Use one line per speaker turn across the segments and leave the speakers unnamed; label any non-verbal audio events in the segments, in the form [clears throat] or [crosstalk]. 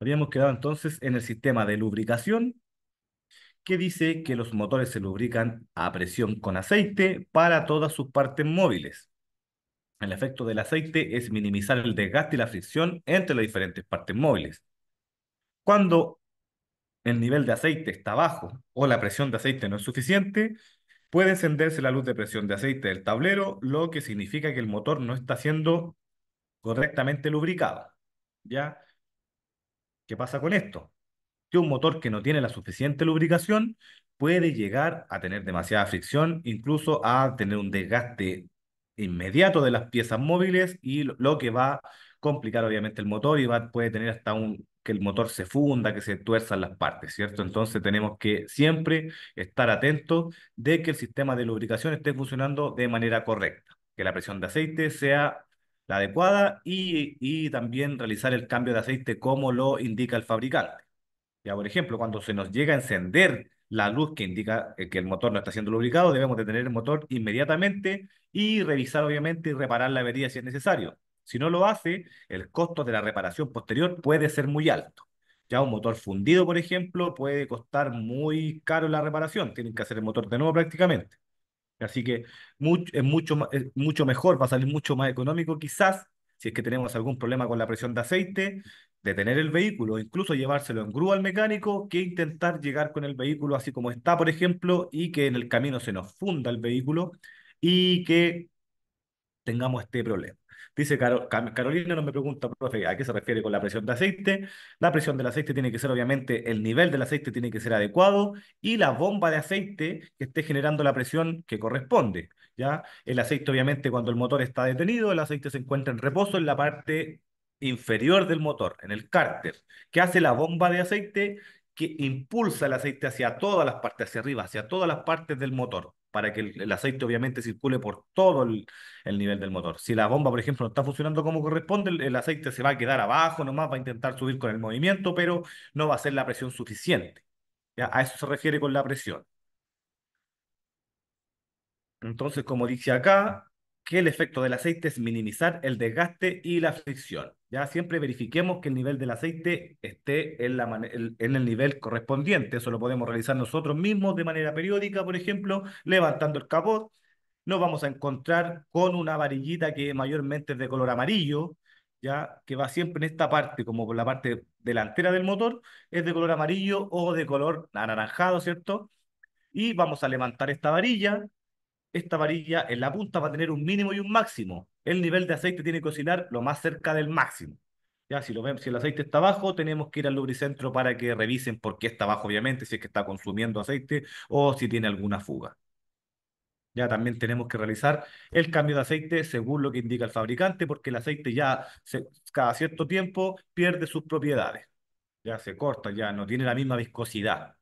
Habíamos quedado entonces en el sistema de lubricación, que dice que los motores se lubrican a presión con aceite para todas sus partes móviles. El efecto del aceite es minimizar el desgaste y la fricción entre las diferentes partes móviles. Cuando el nivel de aceite está bajo o la presión de aceite no es suficiente, puede encenderse la luz de presión de aceite del tablero, lo que significa que el motor no está siendo correctamente lubricado. ¿Ya? ¿Qué pasa con esto? Que un motor que no tiene la suficiente lubricación puede llegar a tener demasiada fricción, incluso a tener un desgaste inmediato de las piezas móviles y lo que va a complicar obviamente el motor y va, puede tener hasta un que el motor se funda, que se tuerzan las partes, ¿cierto? Entonces tenemos que siempre estar atentos de que el sistema de lubricación esté funcionando de manera correcta, que la presión de aceite sea la adecuada y, también realizar el cambio de aceite como lo indica el fabricante. Ya, por ejemplo, cuando se nos llega a encender la luz que indica eh, que el motor no está siendo lubricado, debemos detener el motor inmediatamente y revisar obviamente y reparar la avería si es necesario. Si no lo hace, el costo de la reparación posterior puede ser muy alto. Ya un motor fundido, por ejemplo, puede costar muy caro la reparación. Tienen que hacer el motor de nuevo prácticamente. Así que es, mucho, mucho mejor, va a salir mucho más económico quizás, si es que tenemos algún problema con la presión de aceite, detener el vehículo, incluso llevárselo en grúa al mecánico, que intentar llegar con el vehículo así como está, por ejemplo, y que en el camino se nos funda el vehículo y que tengamos este problema. Dice Carolina, no me pregunta, profe, ¿a qué se refiere con la presión de aceite? La presión del aceite tiene que ser, obviamente, el nivel del aceite tiene que ser adecuado y la bomba de aceite que esté generando la presión que corresponde. ¿ya? El aceite, obviamente, cuando el motor está detenido, el aceite se encuentra en reposo en la parte inferior del motor, en el cárter, que hace la bomba de aceite que impulsa el aceite hacia todas las partes, hacia arriba, hacia todas las partes del motor para que el, aceite obviamente circule por todo el, nivel del motor. Si la bomba, por ejemplo, no está funcionando como corresponde, el, aceite se va a quedar abajo nomás, va a intentar subir con el movimiento, pero no va a ser la presión suficiente. ¿ya? A eso se refiere con la presión. Entonces, como dice acá, que el efecto del aceite es minimizar el desgaste y la fricción ya siempre verifiquemos que el nivel del aceite esté en, la en, el nivel correspondiente. Eso lo podemos realizar nosotros mismos de manera periódica, por ejemplo, levantando el capot. Nos vamos a encontrar con una varillita que mayormente es de color amarillo, ya que va siempre en esta parte, como por la parte delantera del motor, es de color amarillo o de color anaranjado, ¿cierto? Y vamos a levantar esta varilla, esta varilla en la punta va a tener un mínimo y un máximo. El nivel de aceite tiene que oscilar lo más cerca del máximo. Ya, si, lo vemos, si el aceite está bajo, tenemos que ir al lubricentro para que revisen por qué está bajo, obviamente, si es que está consumiendo aceite o si tiene alguna fuga. Ya también tenemos que realizar el cambio de aceite según lo que indica el fabricante, porque el aceite ya cada cierto tiempo pierde sus propiedades. Ya se corta, ya no tiene la misma viscosidad.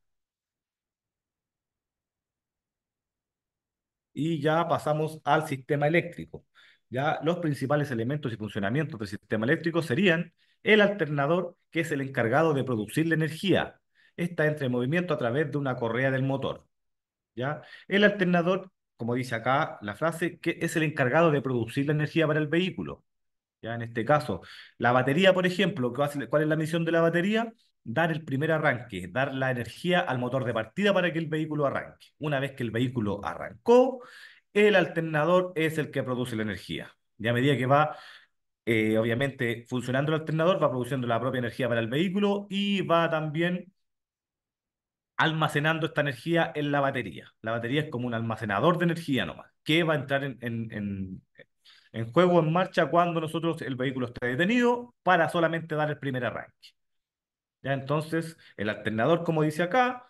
y ya pasamos al sistema eléctrico. Ya los principales elementos y funcionamientos del sistema eléctrico serían el alternador, que es el encargado de producir la energía. Está entre en movimiento a través de una correa del motor. ¿ya? El alternador, como dice acá la frase, que es el encargado de producir la energía para el vehículo. ¿ya? En este caso, la batería, por ejemplo, ¿cuál es la misión de la batería? dar el primer arranque, dar la energía al motor de partida para que el vehículo arranque. Una vez que el vehículo arrancó, el alternador es el que produce la energía. Y a medida que va, eh, obviamente, funcionando el alternador, va produciendo la propia energía para el vehículo y va también almacenando esta energía en la batería. La batería es como un almacenador de energía nomás, que va a entrar en, en juego, en marcha, cuando nosotros el vehículo esté detenido, para solamente dar el primer arranque. Entonces, el alternador, como dice acá,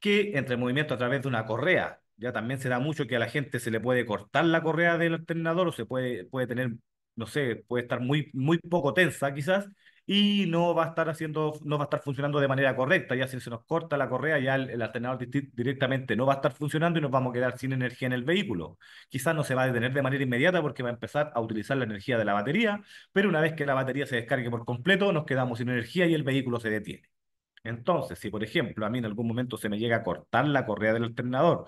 que entre el movimiento a través de una correa, ya también se da mucho que a la gente se le puede cortar la correa del alternador o se puede, puede tener, no sé, puede estar muy, muy poco tensa quizás, y no va a estar haciendo, no va a estar funcionando de manera correcta, ya si se nos corta la correa, ya el, el alternador directamente no va a estar funcionando y nos vamos a quedar sin energía en el vehículo. Quizás no se va a detener de manera inmediata porque va a empezar a utilizar la energía de la batería, pero una vez que la batería se descargue por completo, nos quedamos sin energía y el vehículo se detiene. Entonces, si por ejemplo a mí en algún momento se me llega a cortar la correa del alternador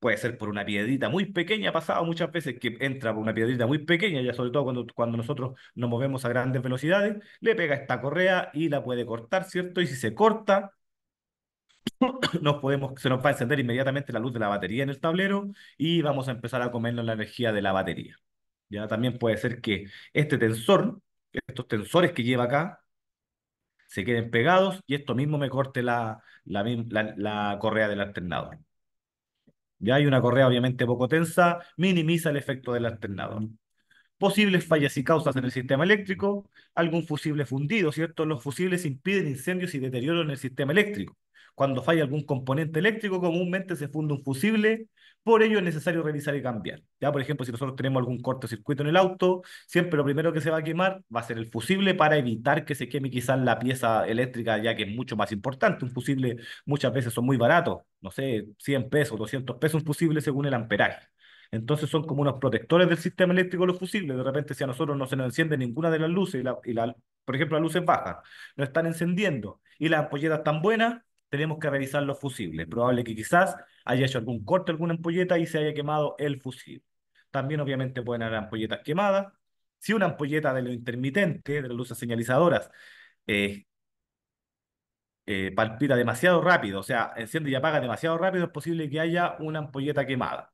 puede ser por una piedrita muy pequeña, ha pasado muchas veces que entra por una piedrita muy pequeña, ya sobre todo cuando, cuando nosotros nos movemos a grandes velocidades, le pega esta correa y la puede cortar, ¿cierto? Y si se corta, [coughs] nos podemos, se nos va a encender inmediatamente la luz de la batería en el tablero y vamos a empezar a comernos la energía de la batería. Ya también puede ser que este tensor, estos tensores que lleva acá, se queden pegados y esto mismo me corte la correa del alternador. Ya hay una correa obviamente poco tensa, minimiza el efecto del alternador. Posibles fallas y causas en el sistema eléctrico, algún fusible fundido, ¿cierto? Los fusibles impiden incendios y deterioro en el sistema eléctrico. Cuando falla algún componente eléctrico, comúnmente se funde un fusible, por ello es necesario revisar y cambiar. Ya, por ejemplo, si nosotros tenemos algún cortocircuito en el auto, siempre lo primero que se va a quemar va a ser el fusible para evitar que se queme quizás la pieza eléctrica, ya que es mucho más importante. Un fusible muchas veces son muy baratos, no sé, 100 pesos, 200 pesos un fusible según el amperaje. Entonces son como unos protectores del sistema eléctrico los fusibles. De repente, si a nosotros no se nos enciende ninguna de las luces, y la, la, por ejemplo, las luces bajas, no están encendiendo y las ampolletas están buenas, tenemos que revisar los fusibles. Probable que quizás haya hecho algún corte, alguna ampolleta y se haya quemado el fusible. También obviamente pueden haber ampolletas quemadas. Si una ampolleta de lo intermitente, de las luces señalizadoras, eh, eh, palpita demasiado rápido, o sea, enciende y apaga demasiado rápido, es posible que haya una ampolleta quemada.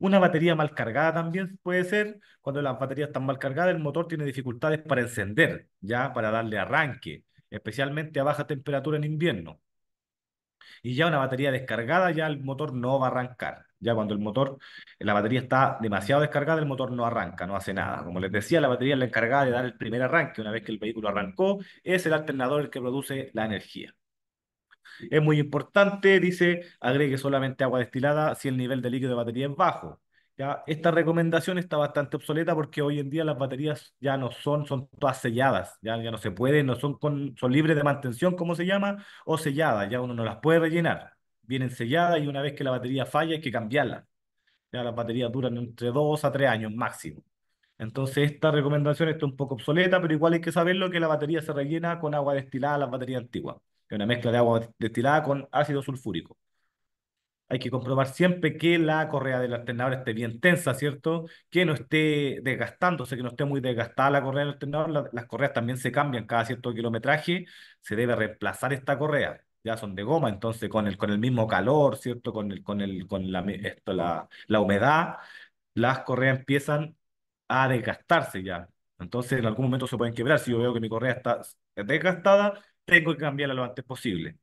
Una batería mal cargada también puede ser. Cuando las baterías están mal cargadas, el motor tiene dificultades para encender, ya para darle arranque especialmente a baja temperatura en invierno. Y ya una batería descargada, ya el motor no va a arrancar. Ya cuando el motor, la batería está demasiado descargada, el motor no arranca, no hace nada. Como les decía, la batería es la encargada de dar el primer arranque. Una vez que el vehículo arrancó, es el alternador el que produce la energía. Es muy importante, dice, agregue solamente agua destilada si el nivel de líquido de batería es bajo. Esta recomendación está bastante obsoleta porque hoy en día las baterías ya no son, son todas selladas, ya, no se pueden, no son, con, son libres de mantención, como se llama, o selladas, ya uno no las puede rellenar. Vienen selladas y una vez que la batería falla hay que cambiarla. Ya las baterías duran entre dos a tres años máximo. Entonces esta recomendación está un poco obsoleta, pero igual hay que saberlo que la batería se rellena con agua destilada, las baterías antiguas, que es una mezcla de agua destilada con ácido sulfúrico. Hay que comprobar siempre que la correa del alternador esté bien tensa, ¿cierto? Que no esté desgastándose, que no esté muy desgastada la correa del alternador. las correas también se cambian cada cierto kilometraje. Se debe reemplazar esta correa. Ya son de goma, entonces con el, con el mismo calor, ¿cierto? Con, el, con, el, con la, esto, la, la humedad, las correas empiezan a desgastarse ya. Entonces, en algún momento se pueden quebrar. Si yo veo que mi correa está desgastada, tengo que cambiarla lo antes posible.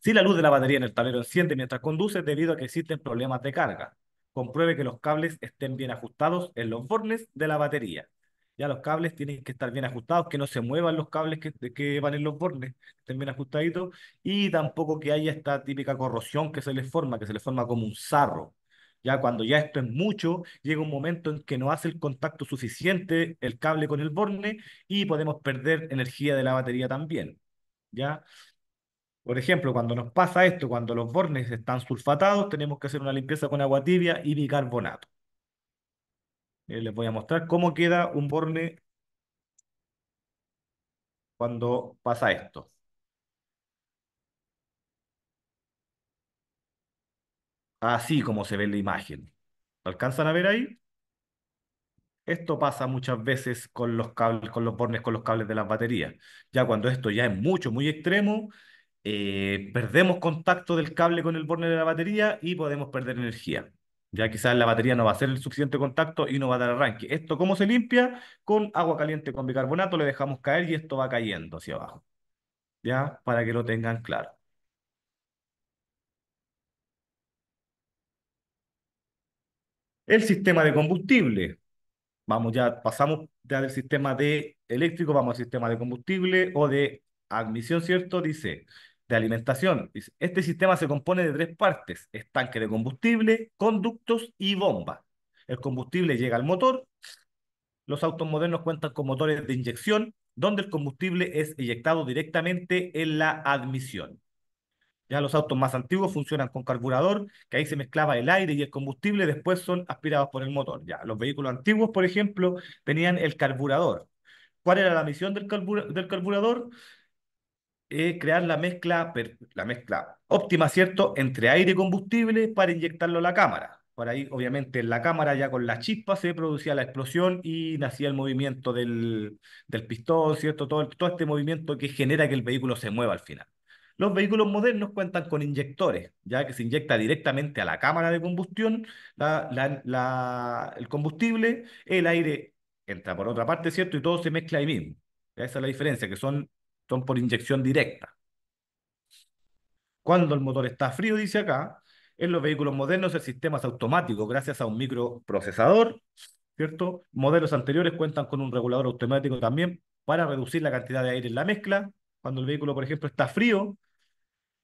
Si la luz de la batería en el tablero enciende mientras conduce, debido a que existen problemas de carga. Compruebe que los cables estén bien ajustados en los bornes de la batería. Ya los cables tienen que estar bien ajustados, que no se muevan los cables que, que van en los bornes, estén bien ajustaditos, y tampoco que haya esta típica corrosión que se les forma, que se les forma como un sarro. Ya cuando ya esto es mucho, llega un momento en que no hace el contacto suficiente el cable con el borne y podemos perder energía de la batería también. ¿Ya? Por ejemplo, cuando nos pasa esto, cuando los bornes están sulfatados, tenemos que hacer una limpieza con agua tibia y bicarbonato. Eh, les voy a mostrar cómo queda un borne cuando pasa esto. Así como se ve en la imagen. alcanzan a ver ahí? Esto pasa muchas veces con los cables, con los bornes, con los cables de las baterías. Ya cuando esto ya es mucho, muy extremo, eh, perdemos contacto del cable con el borne de la batería y podemos perder energía. Ya quizás la batería no va a hacer el suficiente contacto y no va a dar arranque. ¿Esto cómo se limpia? Con agua caliente con bicarbonato le dejamos caer y esto va cayendo hacia abajo. ¿Ya? Para que lo tengan claro. El sistema de combustible. Vamos, ya pasamos ya del sistema de eléctrico, vamos al sistema de combustible o de admisión, ¿cierto? Dice, de alimentación. Este sistema se compone de tres partes, estanque de combustible, conductos y bomba. El combustible llega al motor, los autos modernos cuentan con motores de inyección, donde el combustible es inyectado directamente en la admisión. Ya los autos más antiguos funcionan con carburador, que ahí se mezclaba el aire y el combustible, después son aspirados por el motor. Ya los vehículos antiguos, por ejemplo, tenían el carburador. ¿Cuál era la misión del, del carburador? Eh, crear la mezcla, la mezcla óptima, ¿cierto?, entre aire y combustible para inyectarlo a la cámara. Por ahí, obviamente, en la cámara ya con la chispa se producía la explosión y nacía el movimiento del, pistón, ¿cierto? Todo, todo este movimiento que genera que el vehículo se mueva al final. Los vehículos modernos cuentan con inyectores, ya que se inyecta directamente a la cámara de combustión el combustible, el aire entra por otra parte, ¿cierto? Y todo se mezcla ahí mismo. Esa es la diferencia, que son por inyección directa. Cuando el motor está frío, dice acá, en los vehículos modernos el sistema es automático gracias a un microprocesador, ¿cierto? Modelos anteriores cuentan con un regulador automático también para reducir la cantidad de aire en la mezcla. Cuando el vehículo, por ejemplo, está frío,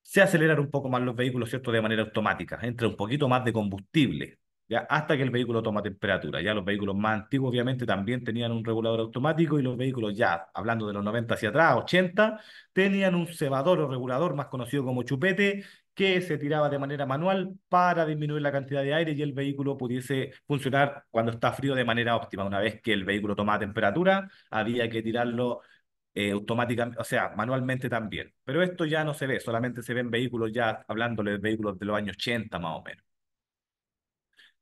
se aceleran un poco más los vehículos, ¿cierto? De manera automática, entra un poquito más de combustible hasta que el vehículo toma temperatura. Ya los vehículos más antiguos obviamente también tenían un regulador automático y los vehículos ya, hablando de los 90 hacia atrás, 80, tenían un cebador o regulador más conocido como chupete que se tiraba de manera manual para disminuir la cantidad de aire y el vehículo pudiese funcionar cuando está frío de manera óptima. Una vez que el vehículo tomaba temperatura, había que tirarlo eh, automáticamente, o sea, manualmente también. Pero esto ya no se ve, solamente se ven vehículos ya, hablándole de vehículos de los años 80 más o menos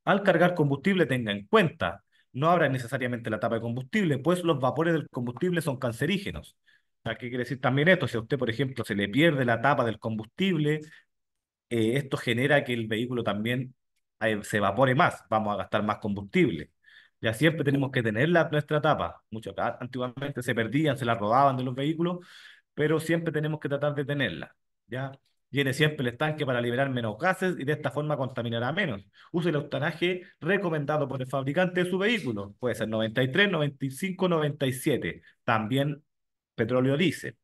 al cargar combustible tenga en cuenta. No habrá necesariamente la tapa de combustible, pues los vapores del combustible son cancerígenos. ¿Qué quiere decir también esto? Si a usted, por ejemplo, se le pierde la tapa del combustible, eh, esto genera que el vehículo también eh, se evapore más, vamos a gastar más combustible. Ya siempre tenemos que tener nuestra tapa. Mucho, antiguamente se perdían, se la robaban de los vehículos, pero siempre tenemos que tratar de tenerla. ¿ya? Tiene siempre el estanque para liberar menos gases y de esta forma contaminará menos. Use el octanaje recomendado por el fabricante de su vehículo. Puede ser 93, 95, 97. También petróleo dice.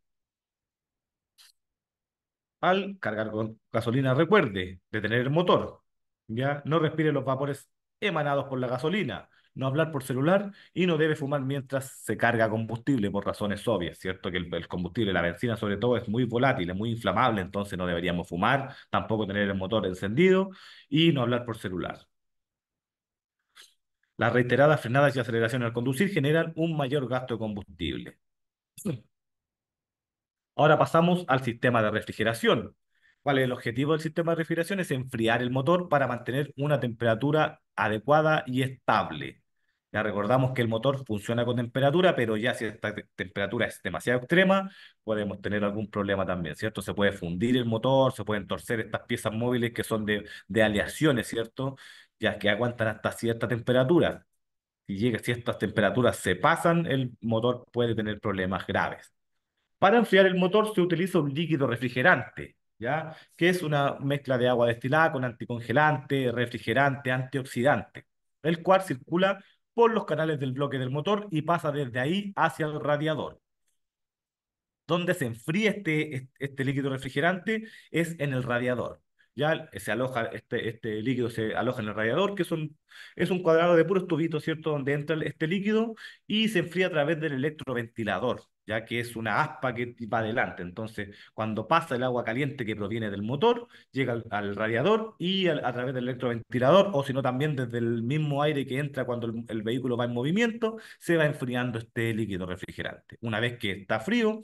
Al cargar con gasolina, recuerde detener el motor. ¿ya? No respire los vapores emanados por la gasolina no hablar por celular y no debe fumar mientras se carga combustible por razones obvias, ¿cierto? Que el, combustible, la benzina sobre todo, es muy volátil, es muy inflamable, entonces no deberíamos fumar, tampoco tener el motor encendido y no hablar por celular. Las reiteradas frenadas y aceleraciones al conducir generan un mayor gasto de combustible. Ahora pasamos al sistema de refrigeración. ¿Cuál es el objetivo del sistema de refrigeración? Es enfriar el motor para mantener una temperatura adecuada y estable. Ya recordamos que el motor funciona con temperatura, pero ya si esta temperatura es demasiado extrema, podemos tener algún problema también, ¿cierto? Se puede fundir el motor, se pueden torcer estas piezas móviles que son de, aleaciones, ¿cierto? Ya que aguantan hasta cierta temperatura. Si llega, si estas temperaturas se pasan, el motor puede tener problemas graves. Para enfriar el motor se utiliza un líquido refrigerante, ¿ya? Que es una mezcla de agua destilada con anticongelante, refrigerante, antioxidante, el cual circula por los canales del bloque del motor y pasa desde ahí hacia el radiador. Donde se enfría este, este, este líquido refrigerante es en el radiador. Ya se aloja, este, este líquido se aloja en el radiador, que es un, es un cuadrado de puros tubitos, ¿cierto? Donde entra este líquido y se enfría a través del electroventilador ya que es una aspa que va adelante. Entonces, cuando pasa el agua caliente que proviene del motor, llega al, radiador y a través del electroventilador, o si no también desde el mismo aire que entra cuando el, vehículo va en movimiento, se va enfriando este líquido refrigerante. Una vez que está frío,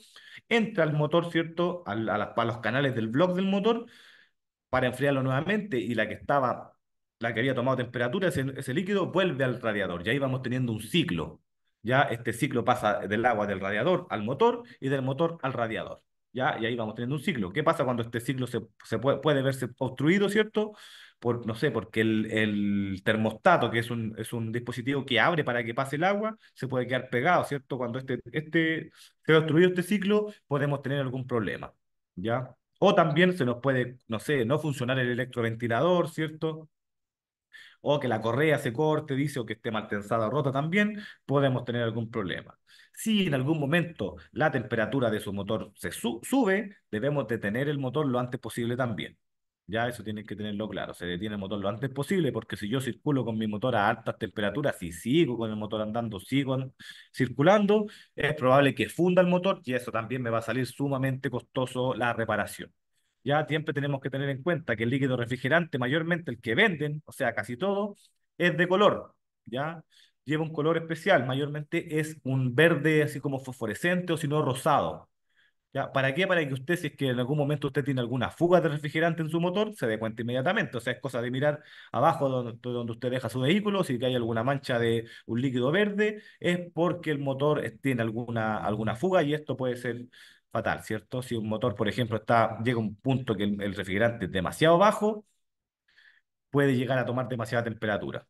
entra al motor, ¿cierto?, a, las, los canales del bloque del motor para enfriarlo nuevamente y la que estaba la que había tomado temperatura, ese, ese líquido vuelve al radiador y ahí vamos teniendo un ciclo ya este ciclo pasa del agua del radiador al motor y del motor al radiador. ¿Ya? Y ahí vamos teniendo un ciclo. ¿Qué pasa cuando este ciclo se, puede, verse obstruido, ¿cierto? Por, no sé, porque el, termostato, que es un, es un dispositivo que abre para que pase el agua, se puede quedar pegado, ¿cierto? Cuando este, este, se ha obstruido este ciclo, podemos tener algún problema, ¿ya? O también se nos puede, no sé, no funcionar el electroventilador, ¿cierto? o que la correa se corte, dice, o que esté mal tensada o rota también, podemos tener algún problema. Si en algún momento la temperatura de su motor se sube, debemos detener el motor lo antes posible también. Ya eso tiene que tenerlo claro. Se detiene el motor lo antes posible porque si yo circulo con mi motor a altas temperaturas y sigo con el motor andando, sigo circulando, es probable que funda el motor y eso también me va a salir sumamente costoso la reparación ya siempre tenemos que tener en cuenta que el líquido refrigerante, mayormente el que venden, o sea, casi todo, es de color, ¿ya? Lleva un color especial, mayormente es un verde así como fosforescente o si no rosado. ¿Ya? ¿Para qué? Para que usted, si es que en algún momento usted tiene alguna fuga de refrigerante en su motor, se dé cuenta inmediatamente. O sea, es cosa de mirar abajo donde, donde usted deja su vehículo, si hay alguna mancha de un líquido verde, es porque el motor eh, tiene alguna, alguna fuga y esto puede ser fatal, ¿cierto? Si un motor, por ejemplo, está, llega a un punto que el, refrigerante es demasiado bajo, puede llegar a tomar demasiada temperatura.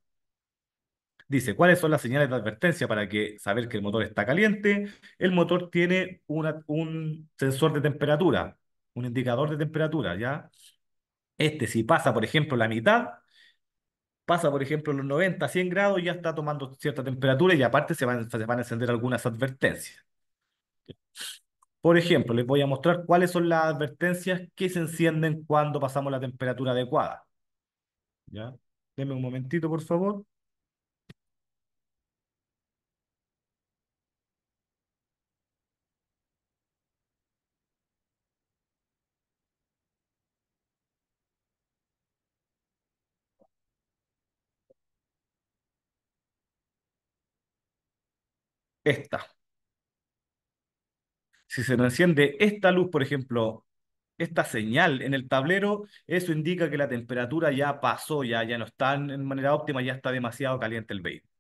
Dice, ¿cuáles son las señales de advertencia para que saber que el motor está caliente? El motor tiene una, un sensor de temperatura, un indicador de temperatura, ¿ya? Este, si pasa, por ejemplo, la mitad, pasa, por ejemplo, los 90, 100 grados, ya está tomando cierta temperatura y aparte se van, se van a encender algunas advertencias. Por ejemplo, les voy a mostrar cuáles son las advertencias que se encienden cuando pasamos la temperatura adecuada. ¿Ya? Denme un momentito, por favor. Esta. Si se enciende esta luz, por ejemplo, esta señal en el tablero, eso indica que la temperatura ya pasó, ya, ya no está en manera óptima, ya está demasiado caliente el vehículo.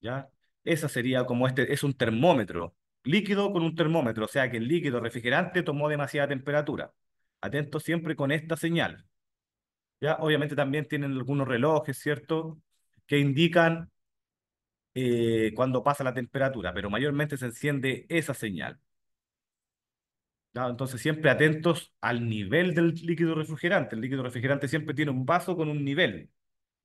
¿Ya? Esa sería como este, es un termómetro, líquido con un termómetro, o sea que el líquido refrigerante tomó demasiada temperatura. Atento siempre con esta señal. ¿Ya? Obviamente también tienen algunos relojes, ¿cierto? Que indican eh, cuando pasa la temperatura, pero mayormente se enciende esa señal. Entonces siempre atentos al nivel del líquido refrigerante. El líquido refrigerante siempre tiene un vaso con un nivel,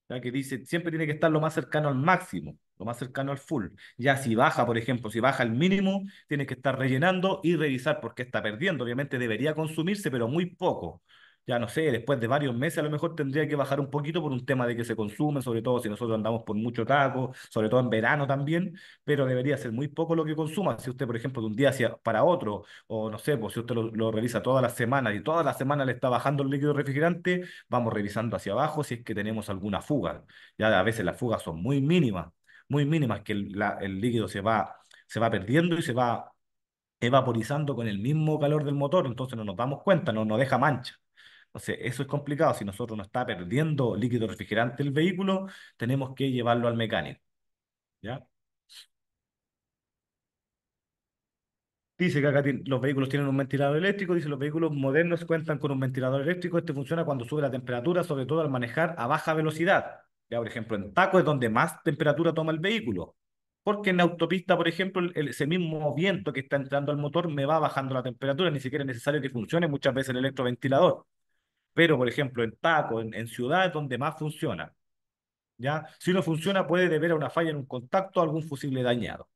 ¿ya? que dice, siempre tiene que estar lo más cercano al máximo, lo más cercano al full. Ya si baja, por ejemplo, si baja al mínimo, tiene que estar rellenando y revisar porque está perdiendo. Obviamente debería consumirse, pero muy poco ya no sé, después de varios meses a lo mejor tendría que bajar un poquito por un tema de que se consume, sobre todo si nosotros andamos por mucho taco, sobre todo en verano también, pero debería ser muy poco lo que consuma. Si usted, por ejemplo, de un día hacia, para otro, o no sé, pues si usted lo, revisa todas las semanas y todas las semanas le está bajando el líquido refrigerante, vamos revisando hacia abajo si es que tenemos alguna fuga. Ya a veces las fugas son muy mínimas, muy mínimas que el, el líquido se va, se va perdiendo y se va evaporizando con el mismo calor del motor, entonces no nos damos cuenta, no nos deja mancha. Entonces, eso es complicado. Si nosotros no está perdiendo líquido refrigerante el vehículo, tenemos que llevarlo al mecánico. ¿Ya? Dice que acá los vehículos tienen un ventilador eléctrico, dice los vehículos modernos cuentan con un ventilador eléctrico, este funciona cuando sube la temperatura, sobre todo al manejar a baja velocidad. Ya, por ejemplo, en taco es donde más temperatura toma el vehículo, porque en la autopista, por ejemplo, ese mismo viento que está entrando al motor me va bajando la temperatura, ni siquiera es necesario que funcione muchas veces el electroventilador. Pero, por ejemplo, en TACO, en, ciudades donde más funciona, ¿ya? Si no funciona, puede deber a una falla en un contacto, algún fusible dañado,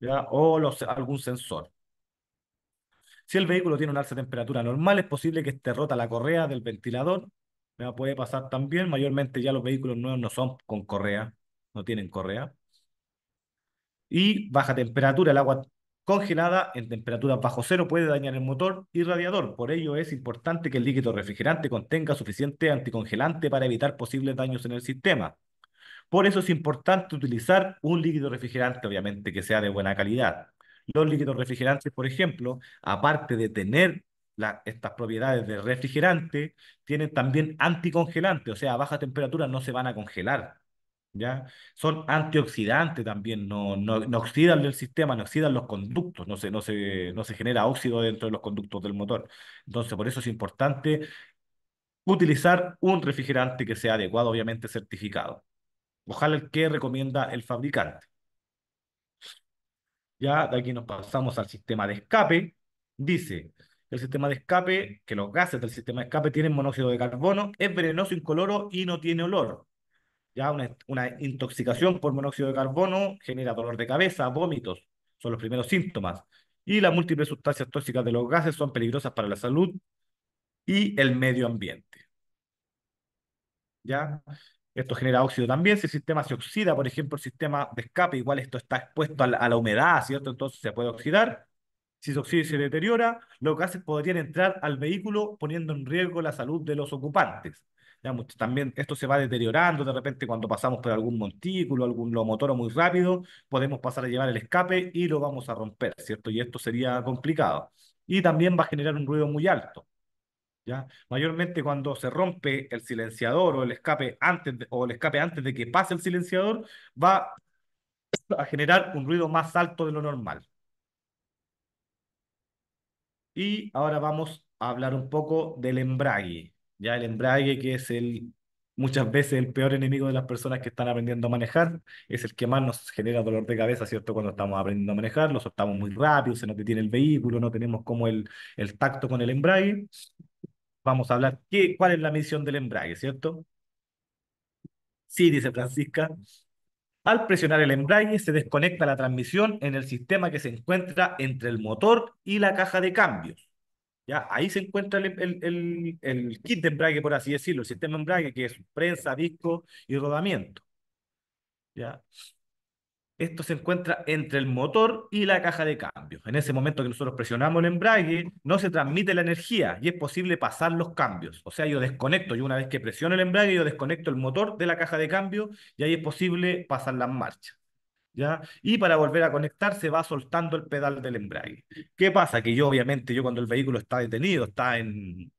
¿ya? O los, algún sensor. Si el vehículo tiene una alza temperatura normal, es posible que esté rota la correa del ventilador. Puede pasar también. Mayormente ya los vehículos nuevos no son con correa, no tienen correa. Y baja temperatura, el agua congelada en temperaturas bajo cero puede dañar el motor y radiador. Por ello es importante que el líquido refrigerante contenga suficiente anticongelante para evitar posibles daños en el sistema. Por eso es importante utilizar un líquido refrigerante, obviamente, que sea de buena calidad. Los líquidos refrigerantes, por ejemplo, aparte de tener estas propiedades de refrigerante, tienen también anticongelante, o sea, a baja temperatura no se van a congelar. ¿ya? Son antioxidantes también, no, oxidan el sistema, no oxidan los conductos, no no, no se genera óxido dentro de los conductos del motor. Entonces, por eso es importante utilizar un refrigerante que sea adecuado, obviamente certificado. Ojalá el que recomienda el fabricante. Ya de aquí nos pasamos al sistema de escape. Dice, el sistema de escape, que los gases del sistema de escape tienen monóxido de carbono, es venenoso, incoloro y no tiene olor. Ya una, intoxicación por monóxido de carbono genera dolor de cabeza, vómitos, son los primeros síntomas. Y las múltiples sustancias tóxicas de los gases son peligrosas para la salud y el medio ambiente. ¿Ya? Esto genera óxido también. Si el sistema se oxida, por ejemplo, el sistema de escape, igual esto está expuesto a la, humedad, ¿cierto? Entonces se puede oxidar. Si se oxida y se deteriora, los gases podrían entrar al vehículo poniendo en riesgo la salud de los ocupantes. Pues, también esto se va deteriorando, de repente cuando pasamos por algún montículo, algún motor muy rápido, podemos pasar a llevar el escape y lo vamos a romper, ¿cierto? Y esto sería complicado. Y también va a generar un ruido muy alto. ¿Ya? Mayormente cuando se rompe el silenciador o el escape antes o el escape antes de que pase el silenciador, va a generar un ruido más alto de lo normal. Y ahora vamos a hablar un poco del embrague ya el embrague, que es el muchas veces el peor enemigo de las personas que están aprendiendo a manejar, es el que más nos genera dolor de cabeza, ¿cierto? Cuando estamos aprendiendo a manejar, lo soltamos muy rápido, se nos detiene el vehículo, no tenemos como el, el tacto con el embrague. Vamos a hablar qué, cuál es la misión del embrague, ¿cierto? Sí, dice Francisca. Al presionar el embrague se desconecta la transmisión en el sistema que se encuentra entre el motor y la caja de cambios ahí se encuentra el, kit de embrague, por así decirlo, el sistema de embrague, que es prensa, disco y rodamiento. Ya. Esto se encuentra entre el motor y la caja de cambios. En ese momento que nosotros presionamos el embrague, no se transmite la energía y es posible pasar los cambios. O sea, yo desconecto, yo una vez que presiono el embrague, yo desconecto el motor de la caja de cambio y ahí es posible pasar las marchas. Y para volver a conectar se va soltando el pedal del embrague. ¿Qué pasa? Que yo obviamente, yo cuando el vehículo está detenido, está en...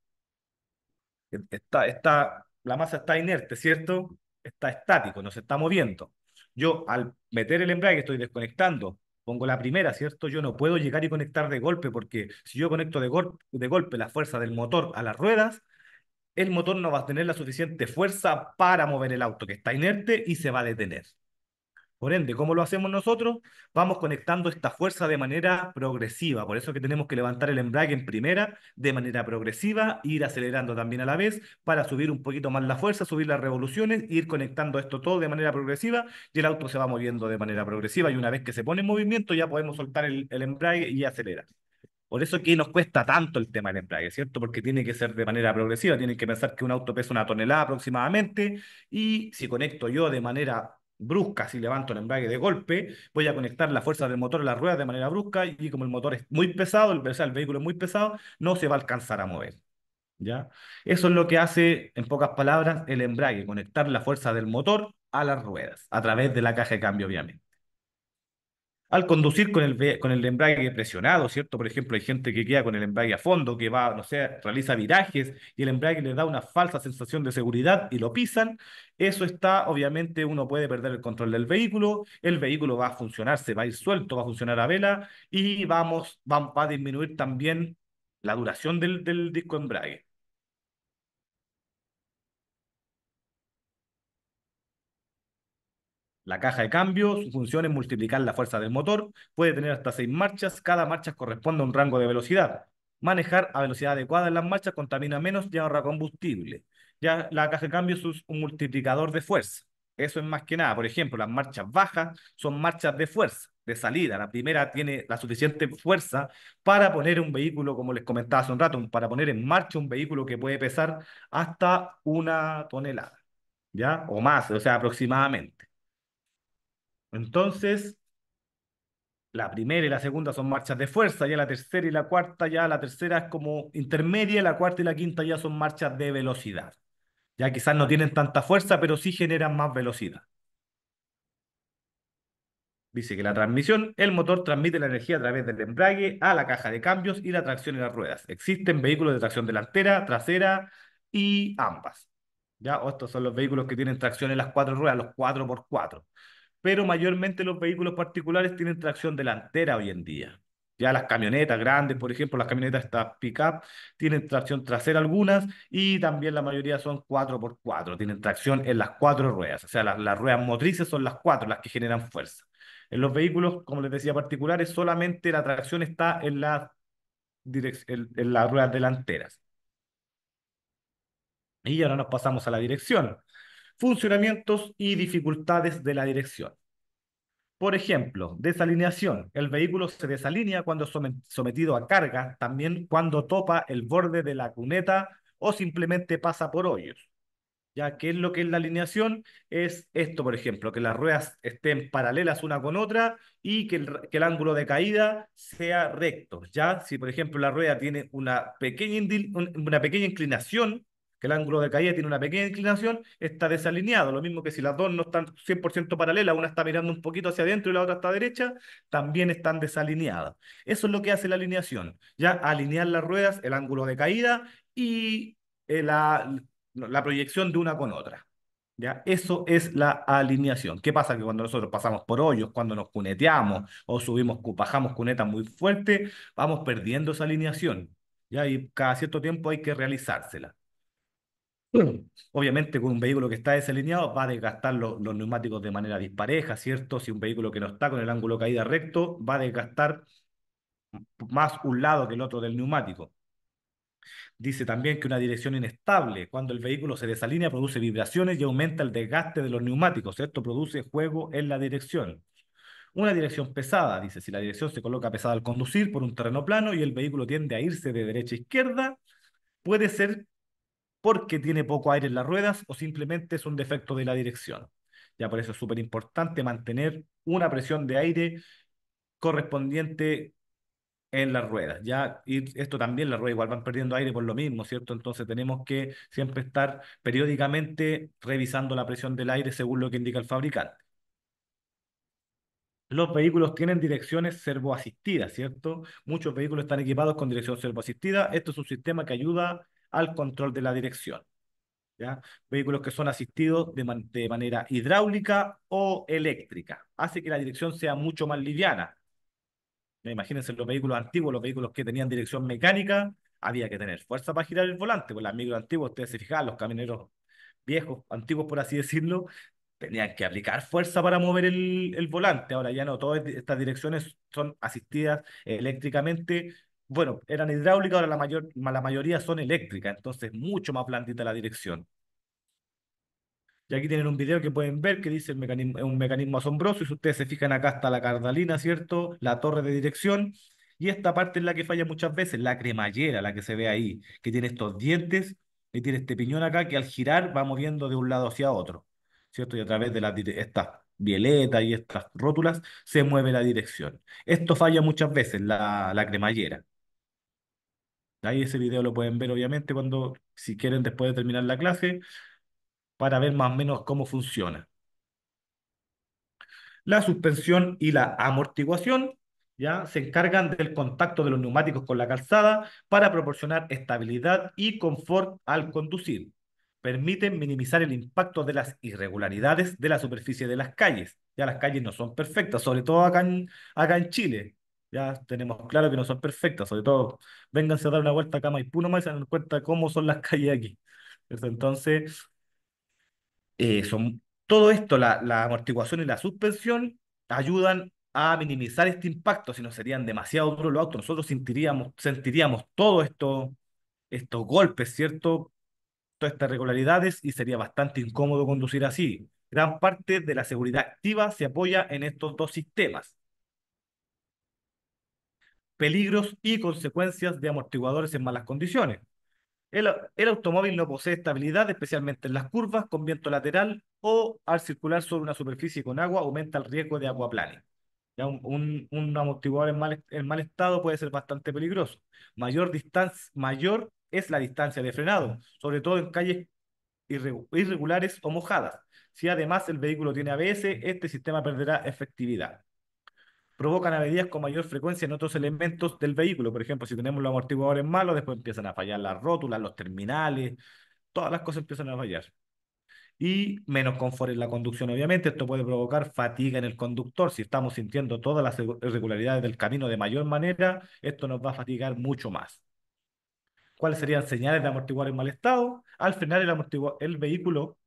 Está, la masa está inerte, ¿cierto? Está estático, no se está moviendo. Yo al meter el embrague estoy desconectando, pongo la primera, ¿cierto? Yo no puedo llegar y conectar de golpe porque si yo conecto de, de golpe la fuerza del motor a las ruedas, el motor no va a tener la suficiente fuerza para mover el auto que está inerte y se va a detener. Por ende, ¿cómo lo hacemos nosotros? Vamos conectando esta fuerza de manera progresiva. Por eso que tenemos que levantar el embrague en primera de manera progresiva, ir acelerando también a la vez para subir un poquito más la fuerza, subir las revoluciones, ir conectando esto todo de manera progresiva y el auto se va moviendo de manera progresiva y una vez que se pone en movimiento ya podemos soltar el, embrague y acelerar. Por eso es que nos cuesta tanto el tema del embrague, ¿cierto? Porque tiene que ser de manera progresiva, tienen que pensar que un auto pesa una tonelada aproximadamente y si conecto yo de manera brusca, si levanto el embrague de golpe, voy a conectar la fuerza del motor a las ruedas de manera brusca y como el motor es muy pesado, el, vehículo es muy pesado, no se va a alcanzar a mover. ¿ya? Eso es lo que hace, en pocas palabras, el embrague, conectar la fuerza del motor a las ruedas, a través de la caja de cambio, obviamente al conducir con el, con el embrague presionado, ¿cierto? Por ejemplo, hay gente que queda con el embrague a fondo, que va, no sé, realiza virajes y el embrague le da una falsa sensación de seguridad y lo pisan. Eso está, obviamente, uno puede perder el control del vehículo, el vehículo va a funcionar, se va a ir suelto, va a funcionar a vela y vamos, va, a disminuir también la duración del, del disco embrague. La caja de cambio, su función es multiplicar la fuerza del motor, puede tener hasta seis marchas, cada marcha corresponde a un rango de velocidad. Manejar a velocidad adecuada en las marchas contamina menos y ahorra combustible. Ya la caja de cambio es un multiplicador de fuerza. Eso es más que nada. Por ejemplo, las marchas bajas son marchas de fuerza, de salida. La primera tiene la suficiente fuerza para poner un vehículo, como les comentaba hace un rato, para poner en marcha un vehículo que puede pesar hasta una tonelada, ¿ya? O más, o sea, aproximadamente. Entonces, la primera y la segunda son marchas de fuerza, ya la tercera y la cuarta, ya la tercera es como intermedia, la cuarta y la quinta ya son marchas de velocidad. Ya quizás no tienen tanta fuerza, pero sí generan más velocidad. Dice que la transmisión, el motor transmite la energía a través del embrague a la caja de cambios y la tracción en las ruedas. Existen vehículos de tracción delantera, trasera y ambas. ¿Ya? Oh, estos son los vehículos que tienen tracción en las cuatro ruedas, los 4x4 pero mayormente los vehículos particulares tienen tracción delantera hoy en día. Ya las camionetas grandes, por ejemplo, las camionetas estas pick-up tienen tracción trasera algunas y también la mayoría son 4x4, tienen tracción en las cuatro ruedas, o sea, las, ruedas motrices son las cuatro las que generan fuerza. En los vehículos, como les decía, particulares, solamente la tracción está en, en las ruedas delanteras. Y ahora nos pasamos a la dirección funcionamientos y dificultades de la dirección. Por ejemplo, desalineación. El vehículo se desalinea cuando es sometido a carga, también cuando topa el borde de la cuneta o simplemente pasa por hoyos. ¿Ya que es lo que es la alineación? Es esto, por ejemplo, que las ruedas estén paralelas una con otra y que el, ángulo de caída sea recto. ¿Ya? Si, por ejemplo, la rueda tiene una pequeña inclinación, que el ángulo de caída tiene una pequeña inclinación, está desalineado. Lo mismo que si las dos no están 100% paralelas, una está mirando un poquito hacia adentro y la otra está derecha, también están desalineadas. Eso es lo que hace la alineación. Ya alinear las ruedas, el ángulo de caída y eh, la, la proyección de una con otra. ¿Ya? Eso es la alineación. ¿Qué pasa? Que cuando nosotros pasamos por hoyos, cuando nos cuneteamos o subimos, bajamos cunetas muy fuerte, vamos perdiendo esa alineación. ¿ya? Y cada cierto tiempo hay que realizársela. Obviamente, con un vehículo que está desalineado, va a desgastar los neumáticos de manera dispareja, ¿cierto? Si un vehículo que no está con el ángulo caída recto, va a desgastar más un lado que el otro del neumático. Dice también que una dirección inestable, cuando el vehículo se desalinea, produce vibraciones y aumenta el desgaste de los neumáticos. Esto produce juego en la dirección. Una dirección pesada, dice, si la dirección se coloca pesada al conducir por un terreno plano y el vehículo tiende a irse de derecha a izquierda, puede ser porque tiene poco aire en las ruedas o simplemente es un defecto de la dirección. Ya por eso es súper importante mantener una presión de aire correspondiente en las ruedas. Ya, y esto también, las ruedas igual van perdiendo aire por lo mismo, ¿cierto? Entonces tenemos que siempre estar periódicamente revisando la presión del aire según lo que indica el fabricante. Los vehículos tienen direcciones servoasistidas, ¿cierto? Muchos vehículos están equipados con dirección servoasistida. Esto es un sistema que ayuda al control de la dirección. ¿ya? Vehículos que son asistidos de, manera hidráulica o eléctrica. Hace que la dirección sea mucho más liviana. Imagínense los vehículos antiguos, los vehículos que tenían dirección mecánica, había que tener fuerza para girar el volante. Con pues, las micro antiguas, ustedes se fijan, los camioneros viejos, antiguos por así decirlo, tenían que aplicar fuerza para mover el, el volante. Ahora ya no, todas estas direcciones son asistidas eléctricamente bueno, eran hidráulicas, ahora la, mayor, la mayoría son eléctricas, entonces mucho más blandita la dirección. Y aquí tienen un video que pueden ver que dice un mecanismo asombroso. Y si ustedes se fijan acá está la cardalina, ¿cierto? La torre de dirección. Y esta parte es la que falla muchas veces, la cremallera, la que se ve ahí, que tiene estos dientes y tiene este piñón acá que al girar va moviendo de un lado hacia otro, ¿cierto? Y a través de estas violetas y estas rótulas se mueve la dirección. Esto falla muchas veces, la cremallera. Ahí ese video lo pueden ver, obviamente, cuando, si quieren, después de terminar la clase, para ver más o menos cómo funciona. La suspensión y la amortiguación ¿ya? se encargan del contacto de los neumáticos con la calzada para proporcionar estabilidad y confort al conducir. Permiten minimizar el impacto de las irregularidades de la superficie de las calles. Ya las calles no son perfectas, sobre todo acá acá en Chile. Ya tenemos claro que no son perfectas, sobre todo, vénganse a dar una vuelta acá a Maipú nomás y se dan cuenta cómo son las [laughs] calles aquí. Entonces, eh, son, todo esto, la, amortiguación y la suspensión, ayudan a minimizar este impacto, si no serían demasiado duros los autos. Nosotros sentiríamos, sentiríamos todos esto, estos golpes, ¿cierto? Todas estas irregularidades y sería bastante incómodo conducir así. Gran parte de la seguridad activa se apoya en estos dos sistemas peligros y consecuencias de amortiguadores en malas condiciones. El, automóvil no posee estabilidad, especialmente en las curvas, con viento lateral o al circular sobre una superficie con agua, aumenta el riesgo de agua Ya un, amortiguador en mal, en mal estado puede ser bastante peligroso. Mayor, distancia, mayor es la distancia de frenado, sobre todo en calles irregulares o mojadas. Si además el vehículo tiene ABS, este sistema perderá efectividad provocan averías con mayor frecuencia en otros elementos del vehículo. Por ejemplo, si tenemos los amortiguadores malos, después empiezan a fallar las rótulas, los terminales, todas las cosas empiezan a fallar. Y menos confort en la conducción, obviamente. Esto puede provocar fatiga en el conductor. Si estamos sintiendo todas las irregularidades del camino de mayor manera, esto nos va a fatigar mucho más. ¿Cuáles serían señales de amortiguar en mal estado? Al frenar el, el vehículo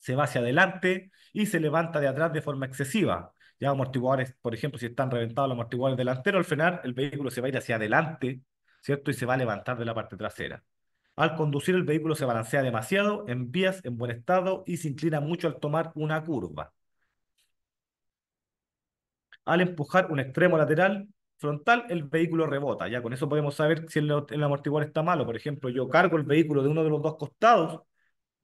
se va hacia adelante y se levanta de atrás de forma excesiva, ya amortiguadores, por ejemplo, si están reventados los amortiguadores delanteros, al frenar el vehículo se va a ir hacia adelante, ¿cierto? Y se va a levantar de la parte trasera. Al conducir el vehículo se balancea demasiado en vías en buen estado y se inclina mucho al tomar una curva. Al empujar un extremo lateral frontal, el vehículo rebota. Ya con eso podemos saber si el, amortiguador está malo. Por ejemplo, yo cargo el vehículo de uno de los dos costados,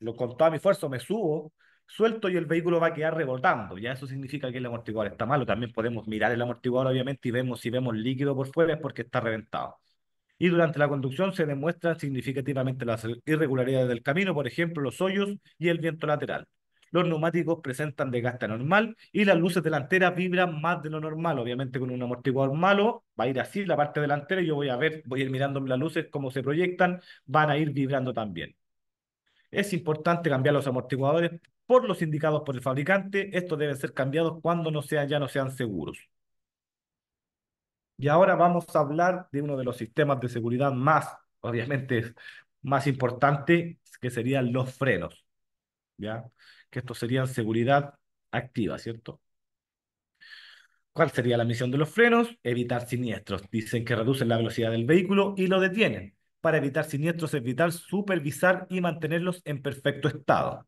lo con toda mi fuerza me subo suelto y el vehículo va a quedar rebotando. Ya eso significa que el amortiguador está malo. También podemos mirar el amortiguador, obviamente, y vemos si vemos líquido por fuera es porque está reventado. Y durante la conducción se demuestran significativamente las irregularidades del camino, por ejemplo, los hoyos y el viento lateral. Los neumáticos presentan desgaste normal y las luces delanteras vibran más de lo normal. Obviamente con un amortiguador malo va a ir así la parte delantera y yo voy a ver, voy a ir mirando las luces cómo se proyectan, van a ir vibrando también. Es importante cambiar los amortiguadores por los indicados por el fabricante. Estos deben ser cambiados cuando no sean, ya no sean seguros. Y ahora vamos a hablar de uno de los sistemas de seguridad más, obviamente, más importante, que serían los frenos. ¿Ya? Que estos serían seguridad activa, ¿cierto? ¿Cuál sería la misión de los frenos? Evitar siniestros. Dicen que reducen la velocidad del vehículo y lo detienen para evitar siniestros es vital supervisar y mantenerlos en perfecto estado.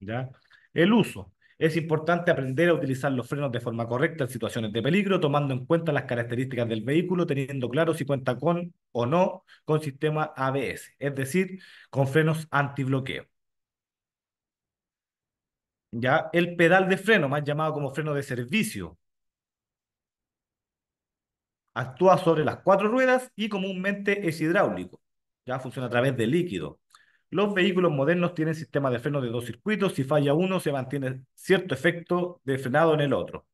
¿Ya? El uso. Es importante aprender a utilizar los frenos de forma correcta en situaciones de peligro, tomando en cuenta las características del vehículo, teniendo claro si cuenta con o no con sistema ABS, es decir, con frenos antibloqueo. ¿Ya? El pedal de freno, más llamado como freno de servicio, actúa sobre las cuatro ruedas y comúnmente es hidráulico ya funciona a través de líquido. Los vehículos modernos tienen sistema de freno de dos circuitos. Si falla uno, se mantiene cierto efecto de frenado en el otro.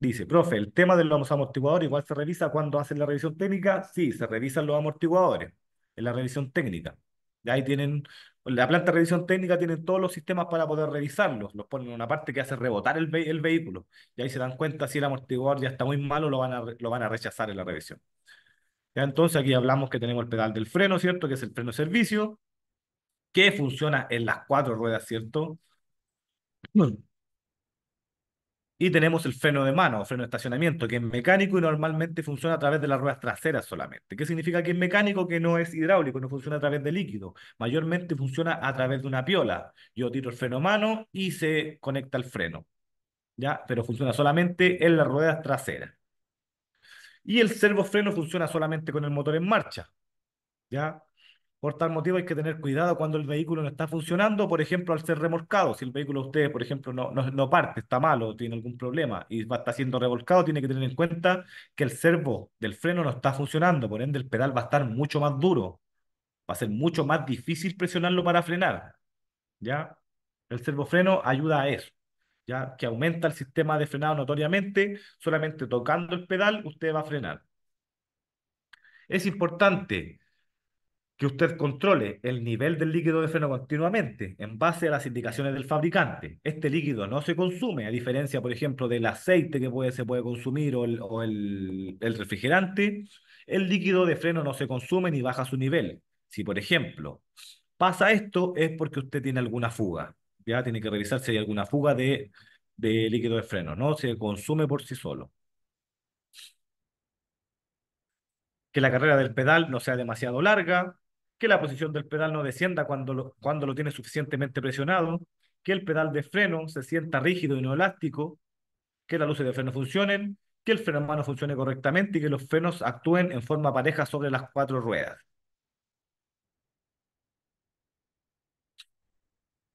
Dice, profe, el tema de los amortiguadores igual se revisa cuando hacen la revisión técnica. Sí, se revisan los amortiguadores en la revisión técnica. Y ahí tienen, la planta de revisión técnica tiene todos los sistemas para poder revisarlos. Los ponen en una parte que hace rebotar el, vehículo. Y ahí se dan cuenta si el amortiguador ya está muy malo, lo van a, lo van a rechazar en la revisión. ¿Ya? Entonces aquí hablamos que tenemos el pedal del freno, ¿cierto? Que es el freno de servicio, que funciona en las cuatro ruedas, ¿cierto? [clears throat] Y tenemos el freno de mano, freno de estacionamiento, que es mecánico y normalmente funciona a través de las ruedas traseras solamente. ¿Qué significa que es mecánico? Que no es hidráulico, no funciona a través de líquido. Mayormente funciona a través de una piola. Yo tiro el freno mano y se conecta el freno. ¿Ya? Pero funciona solamente en las ruedas traseras y el servofreno funciona solamente con el motor en marcha. ¿Ya? Por tal motivo hay que tener cuidado cuando el vehículo no está funcionando, por ejemplo, al ser remolcado. Si el vehículo ustedes, por ejemplo, no, no, parte, está malo, tiene algún problema y va, está siendo remolcado, tiene que tener en cuenta que el servo del freno no está funcionando, por ende el pedal va a estar mucho más duro, va a ser mucho más difícil presionarlo para frenar. ¿Ya? El servofreno ayuda a eso ya que aumenta el sistema de frenado notoriamente, solamente tocando el pedal usted va a frenar. Es importante que usted controle el nivel del líquido de freno continuamente en base a las indicaciones del fabricante. Este líquido no se consume, a diferencia, por ejemplo, del aceite que puede, se puede consumir o, el refrigerante. El líquido de freno no se consume ni baja su nivel. Si, por ejemplo, pasa esto, es porque usted tiene alguna fuga ya tiene que revisar si hay alguna fuga de, líquido de freno, ¿no? Se consume por sí solo. Que la carrera del pedal no sea demasiado larga, que la posición del pedal no descienda cuando lo, cuando lo tiene suficientemente presionado, que el pedal de freno se sienta rígido y no elástico, que las luces de freno funcionen, que el freno en mano funcione correctamente y que los frenos actúen en forma pareja sobre las cuatro ruedas.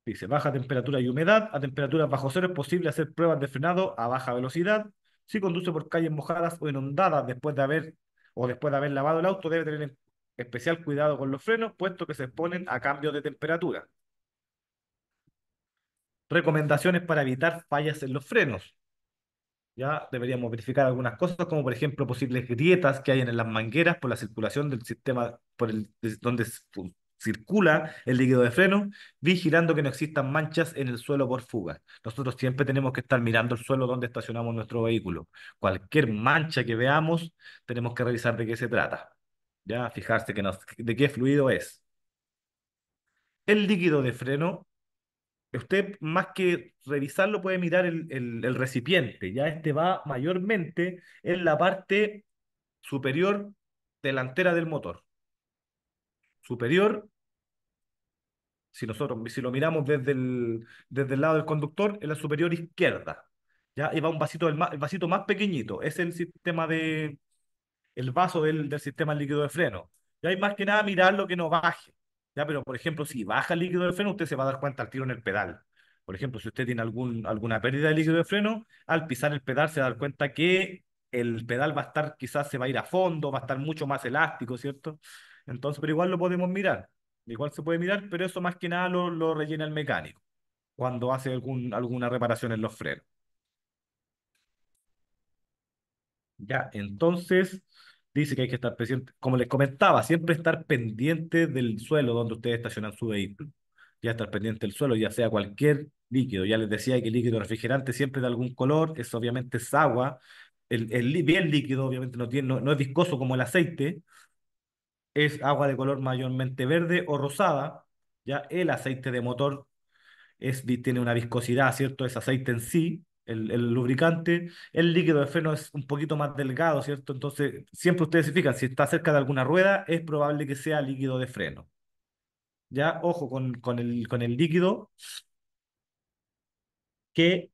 Dice, baja temperatura y humedad, a temperaturas bajo cero es posible hacer pruebas de frenado a baja velocidad. Si conduce por calles mojadas o inundadas después de haber o después de haber lavado el auto, debe tener especial cuidado con los frenos, puesto que se exponen a cambios de temperatura. Recomendaciones para evitar fallas en los frenos. Ya deberíamos verificar algunas cosas, como por ejemplo posibles grietas que hayan en las mangueras por la circulación del sistema, por el, donde circula el líquido de freno, vigilando que no existan manchas en el suelo por fuga Nosotros siempre tenemos que estar mirando el suelo donde estacionamos nuestro vehículo. Cualquier mancha que veamos, tenemos que revisar de qué se trata. Ya, fijarse que de qué fluido es. El líquido de freno, usted más que revisarlo puede mirar el recipiente. Ya este va mayormente en la parte superior delantera del motor superior, si nosotros si lo miramos desde el, desde el lado del conductor, es la superior izquierda. ¿ya? Y va un vasito, más, vasito más pequeñito, es el sistema de, el vaso del, sistema líquido de freno. Ya hay más que nada mirar lo que no baje. ¿ya? Pero, por ejemplo, si baja el líquido de freno, usted se va a dar cuenta al tiro en el pedal. Por ejemplo, si usted tiene algún, alguna pérdida de líquido de freno, al pisar el pedal se va a dar cuenta que el pedal va a estar, quizás se va a ir a fondo, va a estar mucho más elástico, ¿cierto? Entonces, pero igual lo podemos mirar. Igual se puede mirar, pero eso más que nada lo, rellena el mecánico cuando hace algún, alguna reparación en los frenos. Ya, entonces dice que hay que estar presente, como les comentaba, siempre estar pendiente del suelo donde ustedes estacionan su vehículo. Ya estar pendiente del suelo, ya sea cualquier líquido. Ya les decía que el líquido refrigerante siempre de algún color, eso obviamente es agua. El, el bien líquido, obviamente, no, tiene, no es viscoso como el aceite, es agua de color mayormente verde o rosada, ¿ya? El aceite de motor es, tiene una viscosidad, ¿cierto? Es aceite en sí, el, lubricante, el líquido de freno es un poquito más delgado, ¿cierto? Entonces, siempre ustedes se fijan, si está cerca de alguna rueda, es probable que sea líquido de freno. Ya, ojo con, con, el, con el líquido, que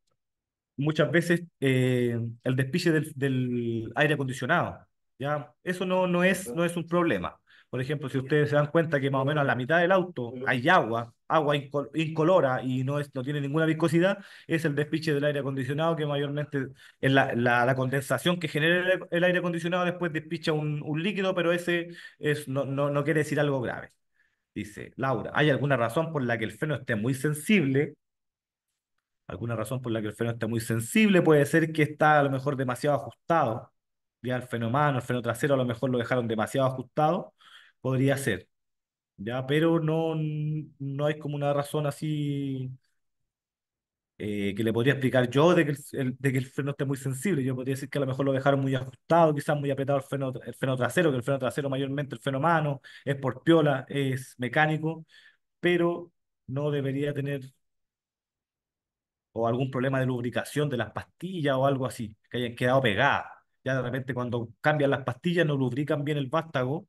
muchas veces eh, el despiche del, del, aire acondicionado, ¿ya? Eso no, no, es, no es un problema. Por ejemplo, si ustedes se dan cuenta que más o menos a la mitad del auto hay agua, agua incolora y no, es, tiene ninguna viscosidad, es el despiche del aire acondicionado que mayormente es la, condensación que genera el, aire acondicionado, después despicha un, líquido, pero ese es, no, no, no quiere decir algo grave. Dice, Laura, ¿hay alguna razón por la que el freno esté muy sensible? ¿Alguna razón por la que el freno esté muy sensible? Puede ser que está a lo mejor demasiado ajustado. Ya el freno mano, el freno trasero a lo mejor lo dejaron demasiado ajustado podría ser, ¿ya? Pero no, no hay como una razón así eh, que le podría explicar yo de que el, de que el freno esté muy sensible. Yo podría decir que a lo mejor lo dejaron muy ajustado, quizás muy apretado el freno, el freno trasero, que el freno trasero mayormente el freno mano, es por piola, es mecánico, pero no debería tener o algún problema de lubricación de las pastillas o algo así, que hayan quedado pegadas. Ya de repente cuando cambian las pastillas no lubrican bien el vástago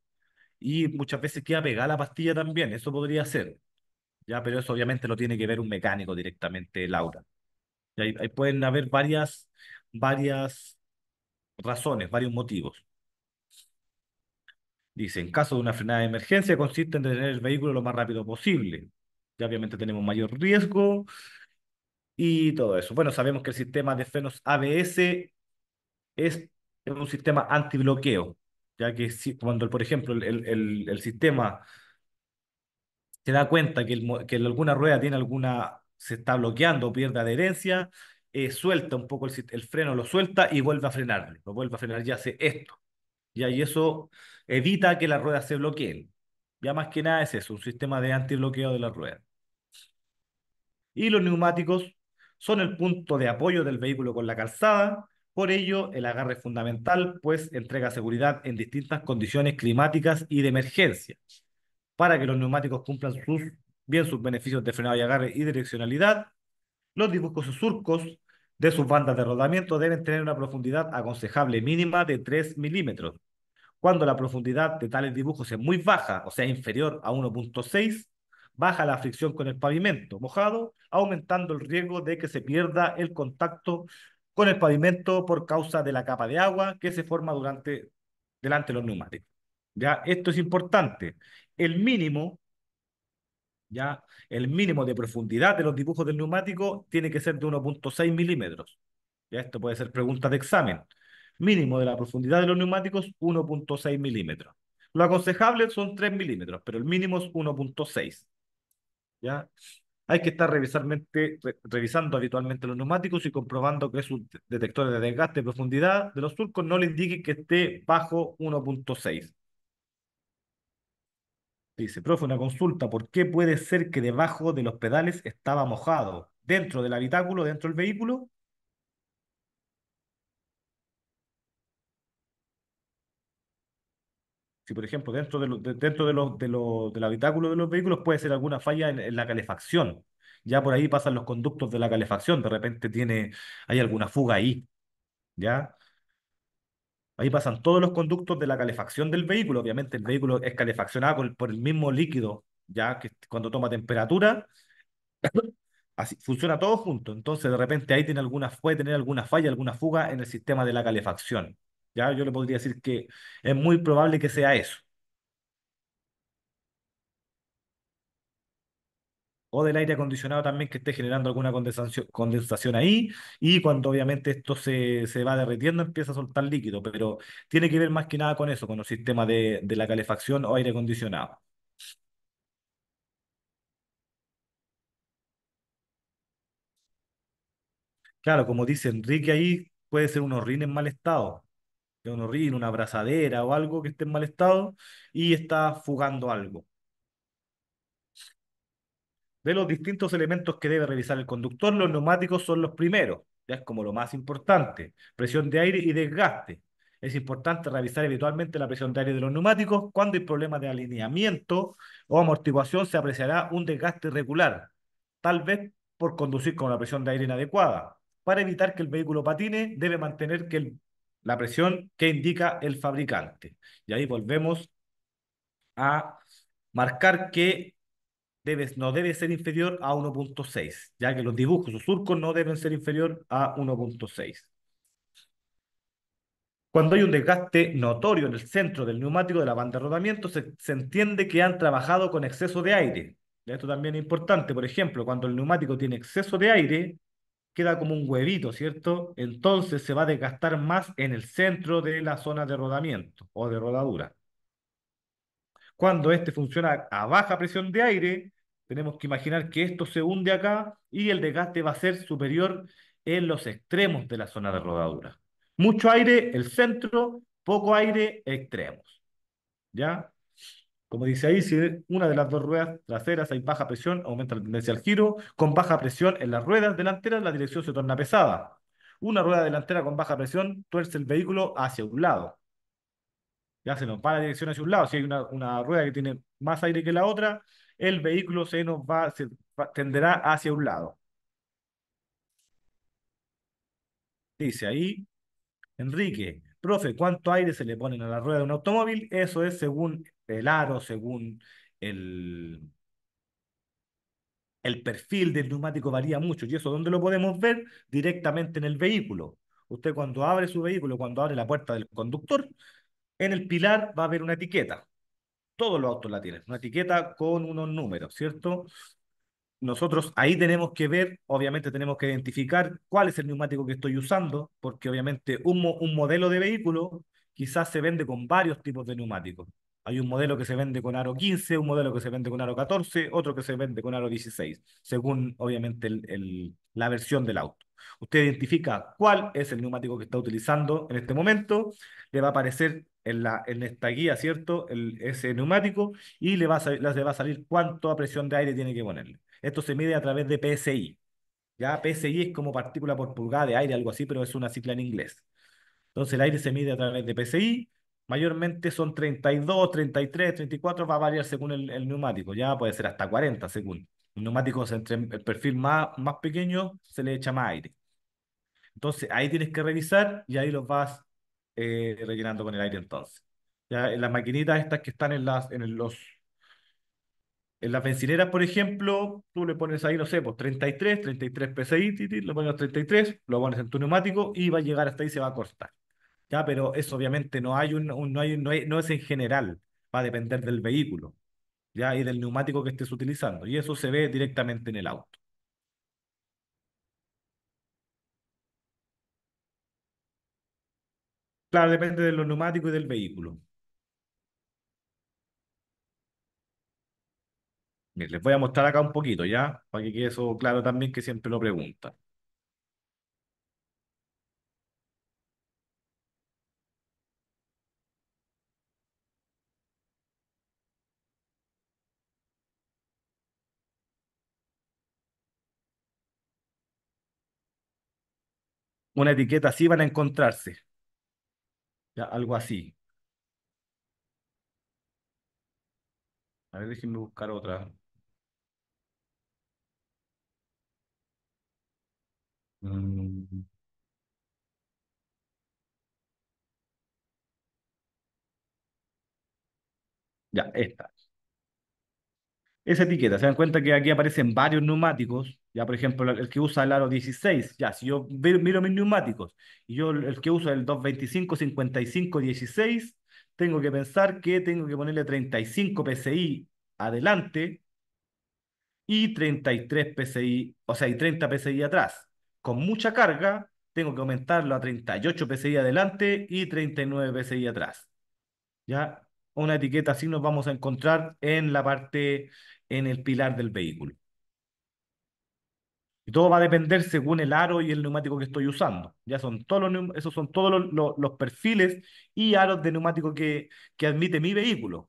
y muchas veces queda pegada la pastilla también, eso podría ser. Ya, pero eso obviamente lo tiene que ver un mecánico directamente, Laura. Y ahí, pueden haber varias, varias razones, varios motivos. Dice, en caso de una frenada de emergencia consiste en detener el vehículo lo más rápido posible. Ya obviamente tenemos mayor riesgo y todo eso. Bueno, sabemos que el sistema de frenos ABS es un sistema antibloqueo ya que cuando, por ejemplo, el, sistema se da cuenta que, alguna rueda tiene alguna, se está bloqueando, pierde adherencia, eh, suelta un poco el, freno, lo suelta y vuelve a frenar. lo vuelve a frenar y hace esto. Y eso evita que la rueda se bloquee. Ya más que nada es eso, un sistema de antibloqueo de la rueda. Y los neumáticos son el punto de apoyo del vehículo con la calzada, por ello, el agarre fundamental, pues entrega seguridad en distintas condiciones climáticas y de emergencia. Para que los neumáticos cumplan sus, bien sus beneficios de frenado y agarre y direccionalidad, los dibujos o surcos de sus bandas de rodamiento deben tener una profundidad aconsejable mínima de 3 milímetros. Cuando la profundidad de tales dibujos es muy baja, o sea, inferior a 1.6, baja la fricción con el pavimento mojado, aumentando el riesgo de que se pierda el contacto con el pavimento por causa de la capa de agua que se forma durante, delante de los neumáticos. ¿Ya? Esto es importante. El mínimo, ¿ya? El mínimo de profundidad de los dibujos del neumático tiene que ser de 1.6 milímetros. ¿Ya? Esto puede ser pregunta de examen. Mínimo de la profundidad de los neumáticos, 1.6 milímetros. Lo aconsejable son 3 milímetros, pero el mínimo es 1.6. ¿Ya? hay que estar revisando habitualmente los neumáticos y comprobando que su detector de desgaste de profundidad de los surcos no le indique que esté bajo 1.6. Dice, profe, una consulta, ¿por qué puede ser que debajo de los pedales estaba mojado? ¿Dentro del habitáculo, dentro del vehículo? si por ejemplo dentro, dentro de de del habitáculo de los vehículos puede ser alguna falla en, la calefacción. Ya por ahí pasan los conductos de la calefacción, de repente tiene, hay alguna fuga ahí. ¿Ya? Ahí pasan todos los conductos de la calefacción del vehículo. Obviamente el vehículo es calefaccionado por, el mismo líquido, ya que cuando toma temperatura, [coughs] así funciona todo junto. Entonces de repente ahí tiene alguna, puede tener alguna falla, alguna fuga en el sistema de la calefacción. Ya yo le podría decir que es muy probable que sea eso. o del aire acondicionado también que esté generando alguna condensación, ahí, y cuando obviamente esto se, se va derritiendo empieza a soltar líquido, pero tiene que ver más que nada con eso, con el sistema de, de la calefacción o aire acondicionado. Claro, como dice Enrique ahí, puede ser unos rines en mal estado de un una abrazadera o algo que esté en mal estado y está fugando algo. De los distintos elementos que debe revisar el conductor, los neumáticos son los primeros, ya es como lo más importante. Presión de aire y desgaste. Es importante revisar habitualmente la presión de aire de los neumáticos. Cuando hay problemas de alineamiento o amortiguación, se apreciará un desgaste irregular, tal vez por conducir con una presión de aire inadecuada. Para evitar que el vehículo patine, debe mantener que el la presión que indica el fabricante. Y ahí volvemos a marcar que no debe ser inferior a 1.6, ya que los dibujos o surcos no deben ser inferior a 1.6. Cuando hay un desgaste notorio en el centro del neumático de la banda de rodamiento, se, se entiende que han trabajado con exceso de aire. Esto también es importante. Por ejemplo, cuando el neumático tiene exceso de aire, queda como un huevito, ¿cierto? Entonces se va a desgastar más en el centro de la zona de rodamiento o de rodadura. Cuando este funciona a baja presión de aire, tenemos que imaginar que esto se hunde acá y el desgaste va a ser superior en los extremos de la zona de rodadura. Mucho aire, el centro, poco aire, extremos. ¿Ya? Como dice ahí, si una de las dos ruedas traseras hay baja presión, aumenta la tendencia al giro. Con baja presión en las ruedas delanteras, la dirección se torna pesada. Una rueda delantera con baja presión tuerce el vehículo hacia un lado. Ya se nos para la dirección hacia un lado. Si hay una, rueda que tiene más aire que la otra, el vehículo se nos va, se tenderá hacia un lado. Dice ahí, Enrique, profe, ¿cuánto aire se le ponen a la rueda de un automóvil? Eso es según el aro, según el, el perfil del neumático varía mucho. ¿Y eso dónde lo podemos ver? Directamente en el vehículo. Usted cuando abre su vehículo, cuando abre la puerta del conductor, en el pilar va a haber una etiqueta. Todos los autos la tienen, una etiqueta con unos números, ¿cierto? Nosotros ahí tenemos que ver, obviamente tenemos que identificar cuál es el neumático que estoy usando, porque obviamente un modelo de vehículo quizás se vende con varios tipos de neumáticos. Hay un modelo que se vende con aro 15, un modelo que se vende con aro 14, otro que se vende con aro 16, según obviamente la versión del auto. Usted identifica cuál es el neumático que está utilizando en este momento, le va a aparecer en, esta guía, ¿cierto? ese neumático y le va, a, le va a salir cuánta presión de aire tiene que ponerle. Esto se mide a través de PSI. Ya PSI es como partícula por pulgada de aire, algo así, pero es una sigla en inglés. Entonces el aire se mide a través de PSI mayormente son 32, 33, 34, va a variar según el, neumático, ya puede ser hasta 40 según. el neumático entre el perfil más, más pequeño se le echa más aire. Entonces ahí tienes que revisar y ahí los vas eh, rellenando con el aire entonces. Ya en las maquinitas estas que están en las, en los, en las bencineras, por ejemplo, tú le pones ahí, no sé, pues 33, 33 PSI, le pones 33, lo pones en tu neumático y va a llegar hasta ahí y se va a cortar. Ya, pero eso obviamente no hay un, no hay, no, es en general, va a depender del vehículo, ya, y del neumático que estés utilizando, y eso se ve directamente en el auto. Claro, depende de los neumáticos y del vehículo. Les voy a mostrar acá un poquito, ¿ya? Para que quede eso claro también que siempre lo preguntan. una etiqueta así van a encontrarse. Ya, algo así. A ver, déjenme buscar otra. Mm. Ya, esta esa etiqueta. Se dan cuenta que aquí aparecen varios neumáticos, ya por ejemplo el que usa el aro 16, ya si yo miro mis neumáticos y yo el que usa el 225, 55, 16, tengo que pensar que tengo que ponerle 35 PCI adelante y 33 PSI, o sea, y 30 PSI atrás. Con mucha carga, tengo que aumentarlo a 38 PSI adelante y 39 PSI atrás. ¿Ya? una etiqueta así nos vamos a encontrar en la parte, en el pilar del vehículo. Y todo va a depender según el aro y el neumático que estoy usando. Ya son todos los, esos son todos los, perfiles y aros de neumático que, que admite mi vehículo.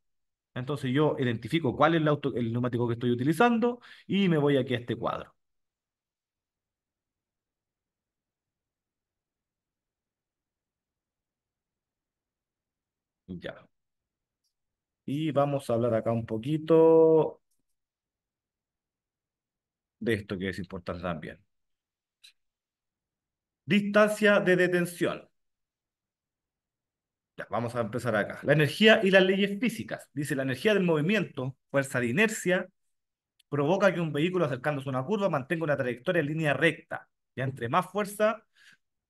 Entonces yo identifico cuál es el, el neumático que estoy utilizando y me voy aquí a este cuadro. Ya. Y vamos a hablar acá un poquito de esto que es importante también. Distancia de detención. vamos a empezar acá. La energía y las leyes físicas. Dice, la energía del movimiento, fuerza de inercia, provoca que un vehículo acercándose a una curva mantenga una trayectoria en línea recta. Ya entre más fuerza,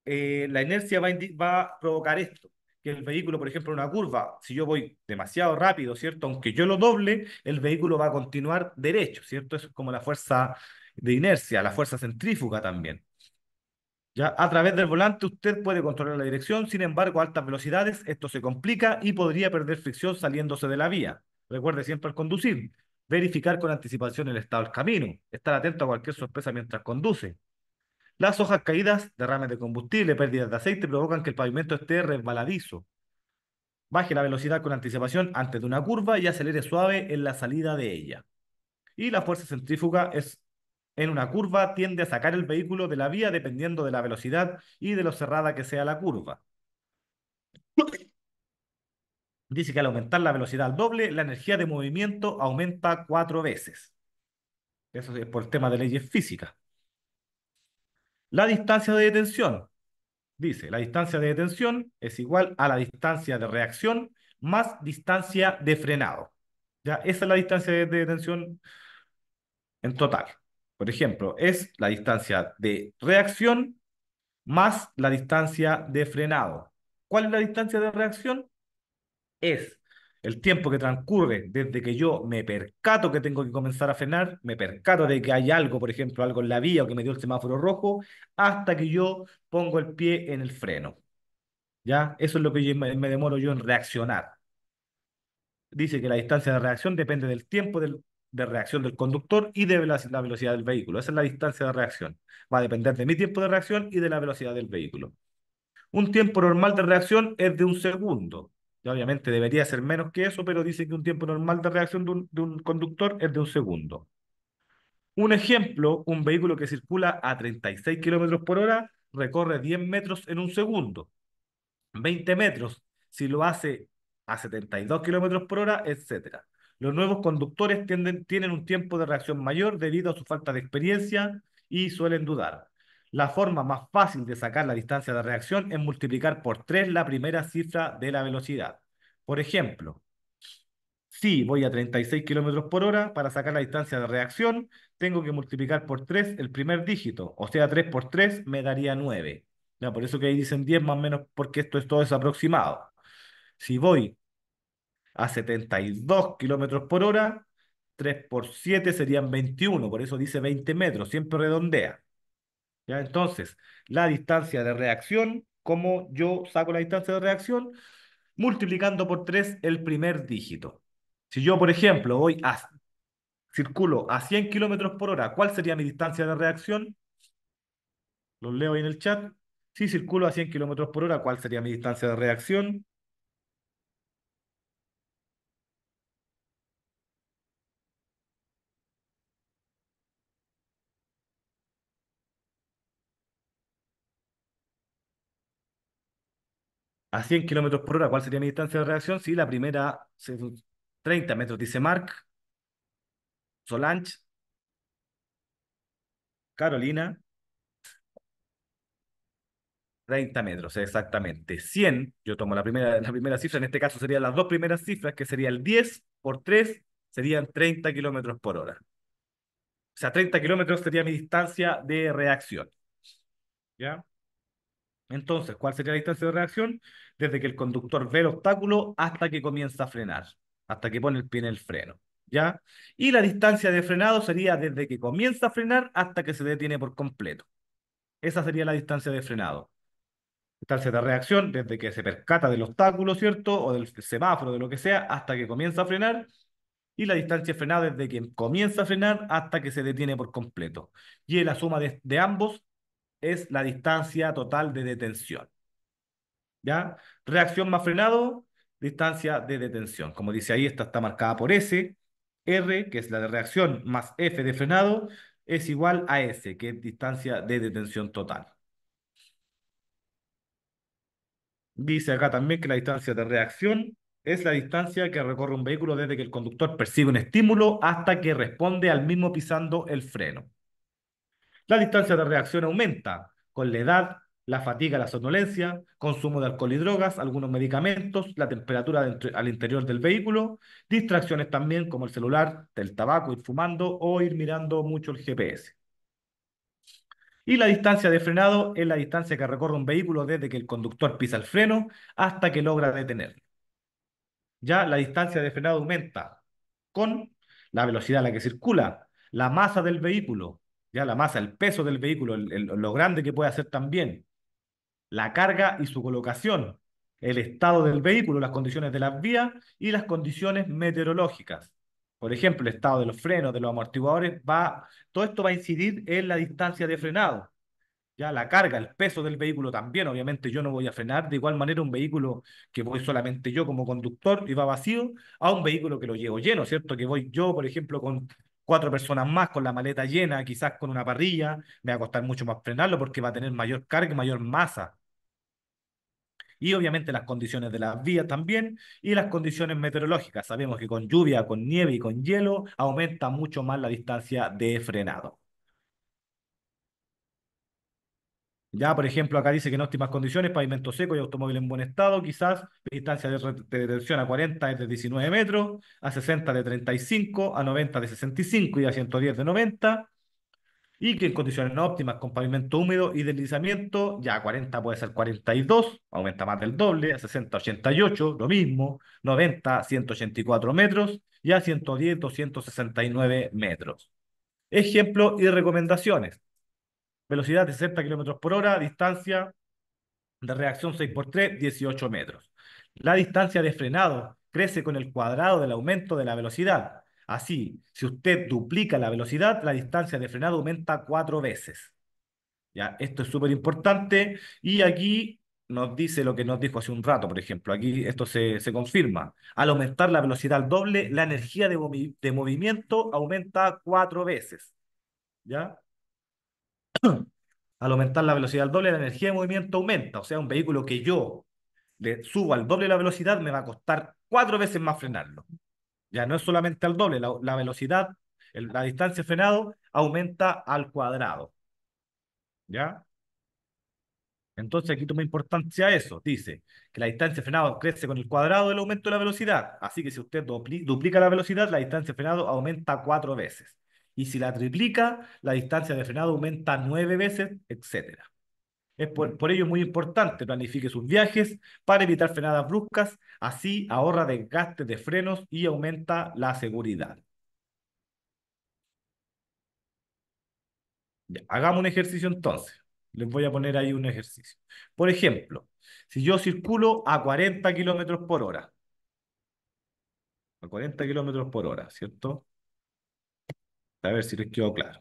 eh, la inercia va a provocar esto que el vehículo, por ejemplo, en una curva, si yo voy demasiado rápido, ¿cierto? Aunque yo lo doble, el vehículo va a continuar derecho, ¿cierto? es como la fuerza de inercia, la fuerza centrífuga también. Ya a través del volante usted puede controlar la dirección, sin embargo, a altas velocidades esto se complica y podría perder fricción saliéndose de la vía. Recuerde siempre al conducir, verificar con anticipación el estado del camino, estar atento a cualquier sorpresa mientras conduce, las hojas caídas, derrames de combustible, pérdidas de aceite provocan que el pavimento esté resbaladizo. Baje la velocidad con anticipación antes de una curva y acelere suave en la salida de ella. Y la fuerza centrífuga es en una curva tiende a sacar el vehículo de la vía dependiendo de la velocidad y de lo cerrada que sea la curva. Dice que al aumentar la velocidad al doble, la energía de movimiento aumenta cuatro veces. Eso es por el tema de leyes físicas. La distancia de detención. Dice, la distancia de detención es igual a la distancia de reacción más distancia de frenado. ¿Ya? Esa es la distancia de detención en total. Por ejemplo, es la distancia de reacción más la distancia de frenado. ¿Cuál es la distancia de reacción? Es el tiempo que transcurre desde que yo me percato que tengo que comenzar a frenar, me percato de que hay algo, por ejemplo, algo en la vía o que me dio el semáforo rojo, hasta que yo pongo el pie en el freno. ¿Ya? Eso es lo que yo me, demoro yo en reaccionar. Dice que la distancia de reacción depende del tiempo de reacción del conductor y de la, la velocidad del vehículo. Esa es la distancia de reacción. Va a depender de mi tiempo de reacción y de la velocidad del vehículo. Un tiempo normal de reacción es de un segundo obviamente debería ser menos que eso, pero dice que un tiempo normal de reacción de un, conductor es de un segundo. Un ejemplo, un vehículo que circula a 36 kilómetros por hora recorre 10 metros en un segundo. 20 metros si lo hace a 72 kilómetros por hora, etc. Los nuevos conductores tienen un tiempo de reacción mayor debido a su falta de experiencia y suelen dudar. La forma más fácil de sacar la distancia de reacción es multiplicar por 3 la primera cifra de la velocidad. Por ejemplo, si voy a 36 kilómetros por hora, para sacar la distancia de reacción, tengo que multiplicar por 3 el primer dígito. O sea, 3 por 3 me daría 9. por eso que ahí dicen 10 más o menos, porque esto es todo es aproximado. Si voy a 72 kilómetros por hora, 3 por 7 serían 21. Por eso dice 20 metros, siempre redondea. Entonces, la distancia de reacción, ¿cómo yo saco la distancia de reacción? Multiplicando por 3 el primer dígito. Si yo, por ejemplo, voy circulo a 100 kilómetros por hora, ¿cuál sería mi distancia de reacción? Los leo ahí en el chat. Si circulo a 100 kilómetros por hora, ¿cuál sería mi distancia de reacción? a 100 kilómetros por hora, ¿cuál sería mi distancia de reacción? sí, la primera, 30 metros, dice Mark, Solange, Carolina, 30 metros, exactamente. 100, yo tomo la primera, la primera cifra, en este caso serían las dos primeras cifras, que sería el 10 por 3, serían 30 kilómetros por hora. O sea, 30 kilómetros sería mi distancia de reacción. ¿Ya? Entonces, ¿cuál sería la distancia de reacción? Desde que el conductor ve el obstáculo hasta que comienza a frenar, hasta que pone el pie en el freno. ¿Ya? Y la distancia de frenado sería desde que comienza a frenar hasta que se detiene por completo. Esa sería la distancia de frenado. Distancia de reacción desde que se percata del obstáculo, ¿cierto? O del semáforo, de lo que sea, hasta que comienza a frenar. Y la distancia de frenado desde que comienza a frenar hasta que se detiene por completo. Y la suma de ambos es la distancia total de detención. ¿Ya? Reacción más frenado, distancia de detención. Como dice ahí, esta está marcada por S. R, que es la de reacción, más F de frenado, es igual a S, que es distancia de detención total. Dice acá también que la distancia de reacción es la distancia que recorre un vehículo desde que el conductor percibe un estímulo hasta que responde al mismo pisando el freno. La distancia de reacción aumenta con la edad, la fatiga, la somnolencia, consumo de alcohol y drogas, algunos medicamentos, la temperatura al interior del vehículo, distracciones también como el celular, el tabaco, ir fumando o ir mirando mucho el GPS. Y la distancia de frenado es la distancia que recorre un vehículo desde que el conductor pisa el freno hasta que logra detenerlo. Ya la distancia de frenado aumenta con la velocidad a la que circula, la masa del vehículo, ya la masa, el peso del vehículo, lo grande que puede hacer también, la carga y su colocación, el estado del vehículo, las condiciones de las vías y las condiciones meteorológicas. Por ejemplo, el estado de los frenos, de los amortiguadores, va, todo esto va a incidir en la distancia de frenado. Ya la carga, el peso del vehículo también, obviamente yo no voy a frenar de igual manera un vehículo que voy solamente yo como conductor y va vacío a un vehículo que lo llevo lleno, ¿cierto? Que voy yo, por ejemplo, con cuatro personas más con la maleta llena, quizás con una parrilla, me va a costar mucho más frenarlo porque va a tener mayor carga, mayor masa. Y obviamente las condiciones de las vías también y las condiciones meteorológicas. Sabemos que con lluvia, con nieve y con hielo aumenta mucho más la distancia de frenado. Ya, por ejemplo, acá dice que en óptimas condiciones, pavimento seco y automóvil en buen estado, quizás, distancia de, detención a 40 es de 19 metros, a 60 de 35, a 90 de 65 y a 110 de 90. Y que en condiciones no óptimas, con pavimento húmedo y deslizamiento, ya a 40 puede ser 42, aumenta más del doble, a 60, 88, lo mismo, 90, 184 metros y a 110, 269 metros. Ejemplo y recomendaciones velocidad de 60 kilómetros por hora, distancia de reacción 6x3, 18 metros. La distancia de frenado crece con el cuadrado del aumento de la velocidad. Así, si usted duplica la velocidad, la distancia de frenado aumenta cuatro veces. ¿Ya? Esto es súper importante y aquí nos dice lo que nos dijo hace un rato, por ejemplo. Aquí esto se, confirma. Al aumentar la velocidad al doble, la energía de, de movimiento aumenta cuatro veces. ¿Ya? [clears throat] al aumentar la velocidad al doble, la energía de movimiento aumenta. O sea, un vehículo que yo le subo al doble la velocidad me va a costar cuatro veces más frenarlo. Ya no es solamente al doble, la, velocidad, la distancia de frenado aumenta al cuadrado. ¿Ya? Entonces aquí toma importancia eso. Dice que la distancia de frenado crece con el cuadrado del aumento de la velocidad. Así que si usted duplica la velocidad, la distancia de frenado aumenta cuatro veces y si la triplica, la distancia de frenado aumenta nueve veces, etc. Es por, ello es muy importante planifique sus viajes para evitar frenadas bruscas, así ahorra desgaste de frenos y aumenta la seguridad. hagamos un ejercicio entonces. Les voy a poner ahí un ejercicio. Por ejemplo, si yo circulo a 40 kilómetros por hora, a 40 kilómetros por hora, ¿cierto? A ver si les quedó claro.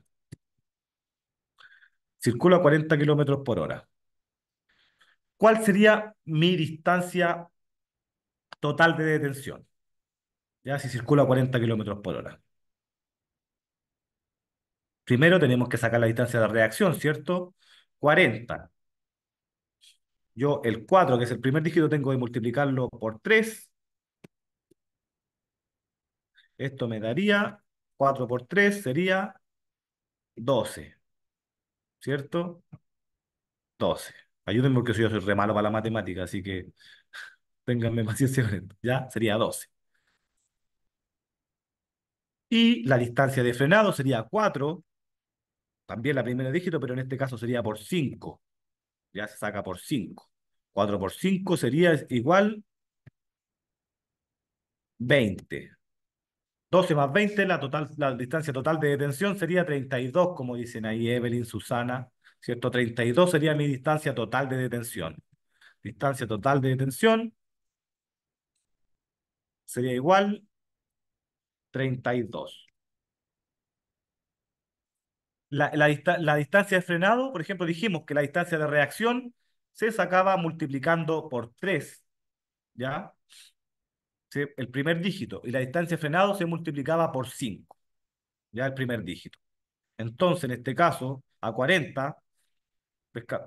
Circula a 40 kilómetros por hora. ¿Cuál sería mi distancia total de detención? Ya si circula a 40 kilómetros por hora. Primero tenemos que sacar la distancia de reacción, ¿cierto? 40. Yo el 4, que es el primer dígito, tengo que multiplicarlo por 3. Esto me daría 4 por 3 sería 12. ¿Cierto? 12. Ayúdenme porque yo soy re malo para la matemática, así que ténganme [laughs] paciencia con esto. Ya sería 12. Y la distancia de frenado sería 4, también la primera dígito, pero en este caso sería por 5. Ya se saca por 5. 4 por 5 sería igual 20. 12 más 20, la, total, la distancia total de detención sería 32, como dicen ahí Evelyn, Susana, ¿cierto? 32 sería mi distancia total de detención. Distancia total de detención sería igual 32. La, la, la distancia de frenado, por ejemplo, dijimos que la distancia de reacción se sacaba multiplicando por 3, ¿ya? el primer dígito y la distancia de frenado se multiplicaba por 5, ya el primer dígito. Entonces, en este caso, a 40,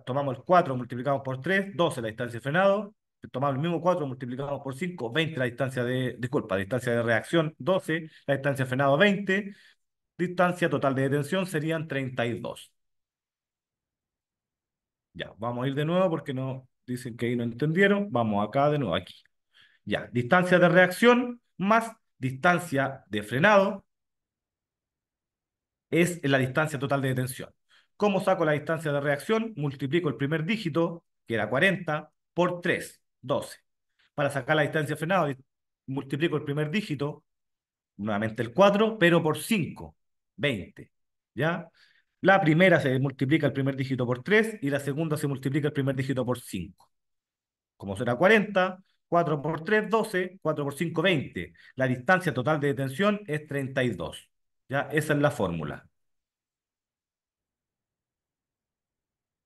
tomamos el 4, multiplicamos por 3, 12 la distancia de frenado, tomamos el mismo 4, multiplicamos por 5, 20 la distancia de, disculpa, distancia de reacción 12, la distancia de frenado 20, distancia total de detención serían 32. Ya, vamos a ir de nuevo porque no dicen que ahí no entendieron. Vamos acá de nuevo, aquí. Ya, distancia de reacción más distancia de frenado es la distancia total de detención. ¿Cómo saco la distancia de reacción? Multiplico el primer dígito, que era 40, por 3, 12. Para sacar la distancia de frenado, multiplico el primer dígito, nuevamente el 4, pero por 5, 20. ¿Ya? La primera se multiplica el primer dígito por 3 y la segunda se multiplica el primer dígito por 5. Como será 40, 4 por 3, 12, 4 por 5, 20. La distancia total de detención es 32. ¿Ya? Esa es la fórmula.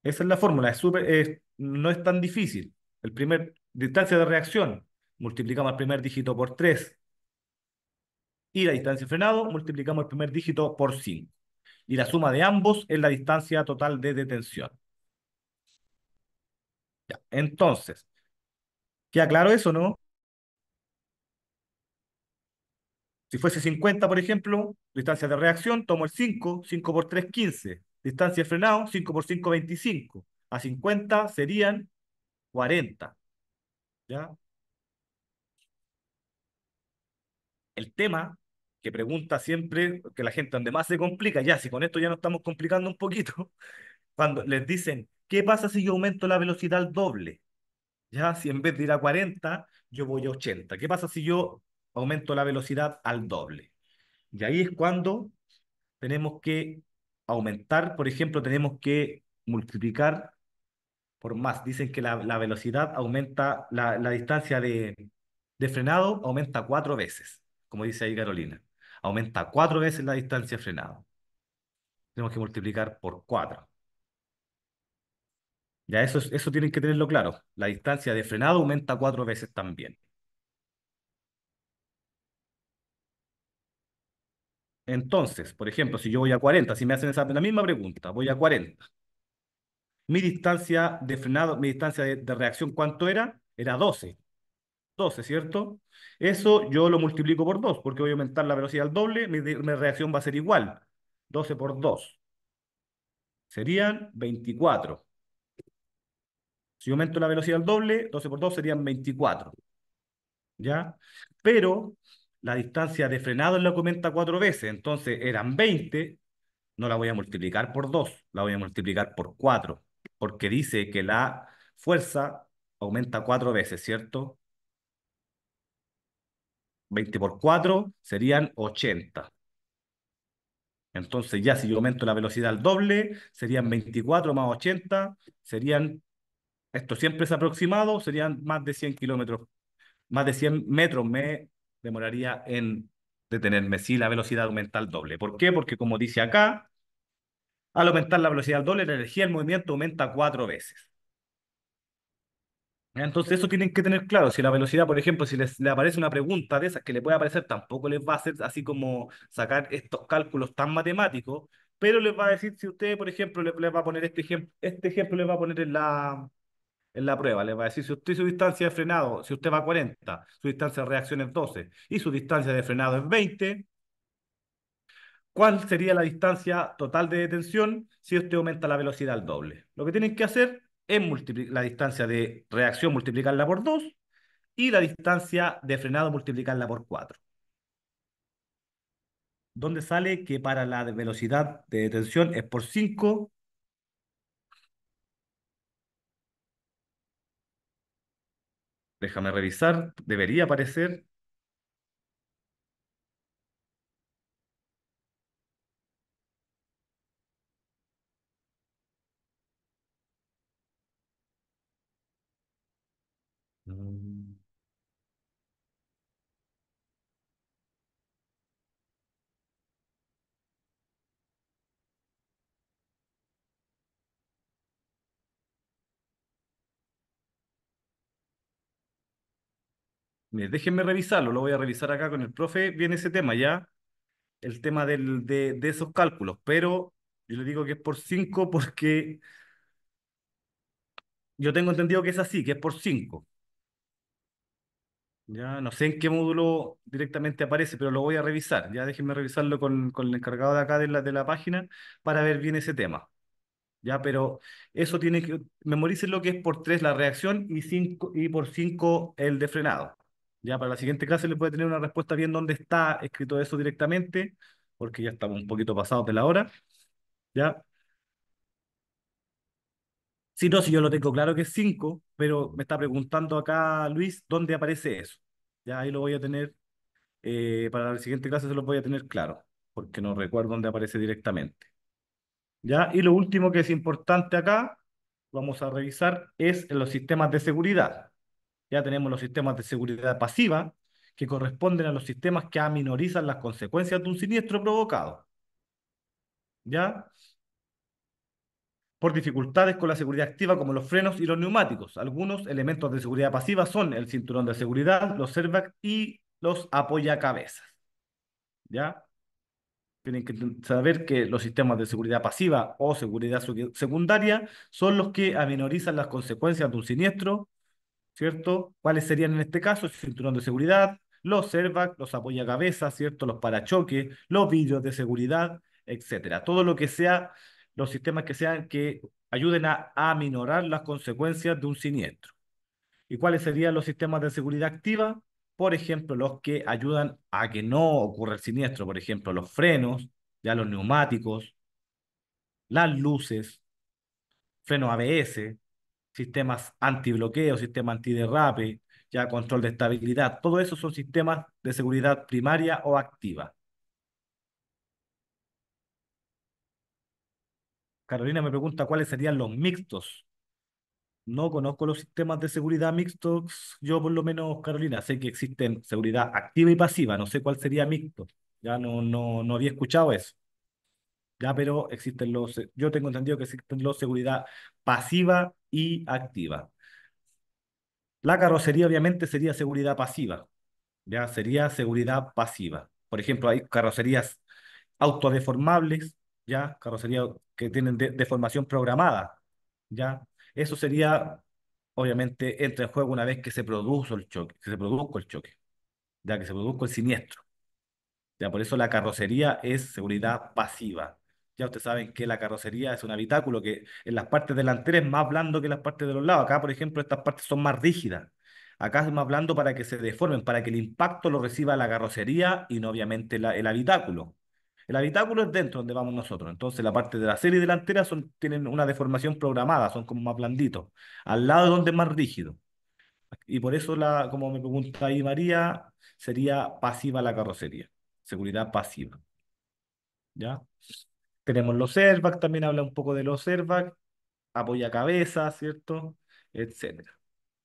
Esa es la fórmula, no es tan difícil. El primer, distancia de reacción, multiplicamos el primer dígito por 3. Y la distancia de frenado, multiplicamos el primer dígito por 5. Y la suma de ambos es la distancia total de detención. Ya. Entonces, ¿Queda claro eso, no? Si fuese 50, por ejemplo, distancia de reacción, tomo el 5, 5 por 3, 15. Distancia de frenado, 5 por 5, 25. A 50 serían 40. ¿Ya? El tema que pregunta siempre, que la gente donde más se complica, ya si con esto ya nos estamos complicando un poquito, [laughs] cuando les dicen, ¿qué pasa si yo aumento la velocidad al doble? ¿ya? Si en vez de ir a 40, yo voy a 80. ¿Qué pasa si yo aumento la velocidad al doble? Y ahí es cuando tenemos que aumentar, por ejemplo, tenemos que multiplicar por más. Dicen que la, velocidad aumenta, la, distancia de, de frenado aumenta cuatro veces, como dice ahí Carolina. Aumenta cuatro veces la distancia de frenado. Tenemos que multiplicar por cuatro. Ya eso, eso tienen que tenerlo claro. La distancia de frenado aumenta cuatro veces también. Entonces, por ejemplo, si yo voy a 40, si me hacen esa, la misma pregunta, voy a 40. Mi distancia de frenado, mi distancia de, reacción, ¿cuánto era? Era 12. 12, ¿cierto? Eso yo lo multiplico por 2, porque voy a aumentar la velocidad al doble, mi, mi reacción va a ser igual. 12 por 2. Serían 24. Si aumento la velocidad al doble, 12 por 2 serían 24. ¿Ya? Pero la distancia de frenado la aumenta cuatro veces, entonces eran 20, no la voy a multiplicar por 2, la voy a multiplicar por 4, porque dice que la fuerza aumenta cuatro veces, ¿cierto? 20 por 4 serían 80. Entonces ya si yo aumento la velocidad al doble, serían 24 más 80, serían esto siempre es aproximado, serían más de 100 kilómetros, más de 100 metros me demoraría en detenerme si la velocidad aumenta al doble. ¿Por qué? Porque como dice acá, al aumentar la velocidad al doble, la energía del movimiento aumenta cuatro veces. Entonces eso tienen que tener claro. Si la velocidad, por ejemplo, si les, aparece una pregunta de esas que les puede aparecer, tampoco les va a hacer así como sacar estos cálculos tan matemáticos, pero les va a decir si usted, por ejemplo, les, va a poner este ejemplo, este ejemplo les va a poner en la, en la prueba. Le va a decir si usted su distancia de frenado, si usted va a 40, su distancia de reacción es 12 y su distancia de frenado es 20, ¿cuál sería la distancia total de detención si usted aumenta la velocidad al doble? Lo que tienen que hacer es la distancia de reacción multiplicarla por 2 y la distancia de frenado multiplicarla por 4. ¿Dónde sale que para la velocidad de detención es por 5 Déjame revisar, debería aparecer. déjenme revisarlo, lo voy a revisar acá con el profe, viene ese tema ya, el tema de, esos cálculos, pero yo le digo que es por 5 porque yo tengo entendido que es así, que es por 5. Ya no sé en qué módulo directamente aparece, pero lo voy a revisar. Ya déjenme revisarlo con, el encargado de acá de la, de la página para ver bien ese tema. Ya, pero eso tiene que, memoricen lo que es por 3 la reacción y, cinco, y por 5 el de frenado. Ya para la siguiente clase les voy a tener una respuesta bien dónde está escrito eso directamente, porque ya estamos un poquito pasados de la hora. ¿Ya? Sí, no, si yo lo tengo claro que es 5, pero me está preguntando acá Luis dónde aparece eso. Ya ahí lo voy a tener, eh, para la siguiente clase se lo voy a tener claro, porque no recuerdo dónde aparece directamente. ¿Ya? Y lo último que es importante acá, vamos a revisar, es en los sistemas de seguridad ya tenemos los sistemas de seguridad pasiva, que corresponden a los sistemas que aminorizan las consecuencias de un siniestro provocado. ¿Ya? Por dificultades con la seguridad activa como los frenos y los neumáticos. Algunos elementos de seguridad pasiva son el cinturón de seguridad, los airbags y los apoyacabezas. ¿Ya? Tienen que saber que los sistemas de seguridad pasiva o seguridad secundaria son los que aminorizan las consecuencias de un siniestro ¿cierto? ¿Cuáles serían en este caso? El cinturón de seguridad, los servac, los apoyacabezas, ¿cierto? Los parachoques, los vidrios de seguridad, etcétera. Todo lo que sea, los sistemas que sean que ayuden a aminorar las consecuencias de un siniestro. ¿Y cuáles serían los sistemas de seguridad activa? Por ejemplo, los que ayudan a que no ocurra el siniestro, por ejemplo, los frenos, ya los neumáticos, las luces, frenos ABS, sistemas antibloqueo, sistema antiderrape, ya control de estabilidad, todo eso son sistemas de seguridad primaria o activa. Carolina me pregunta cuáles serían los mixtos. No conozco los sistemas de seguridad mixtos, yo por lo menos, Carolina, sé que existen seguridad activa y pasiva, no sé cuál sería mixto, ya no, no, no había escuchado eso. Ya, pero existen los, yo tengo entendido que existen los seguridad pasiva y activa. La carrocería obviamente sería seguridad pasiva, ya sería seguridad pasiva. Por ejemplo, hay carrocerías autodeformables, ya carrocerías que tienen deformación programada, ya eso sería obviamente entra en juego una vez que se produjo el choque, que se produjo el choque, ya que se produjo el siniestro. Ya por eso la carrocería es seguridad pasiva. Ya ustedes saben que la carrocería es un habitáculo que en las partes delanteras es más blando que las partes de los lados. Acá, por ejemplo, estas partes son más rígidas. Acá es más blando para que se deformen, para que el impacto lo reciba la carrocería y no obviamente el habitáculo. El habitáculo es dentro donde vamos nosotros. Entonces la parte de la serie delantera son, tienen una deformación programada, son como más blanditos. Al lado donde es más rígido. Y por eso, la, como me pregunta ahí María, sería pasiva la carrocería. Seguridad pasiva. ¿Ya? Tenemos los airbags, también habla un poco de los airbags, apoya cabeza, ¿cierto? Etcétera.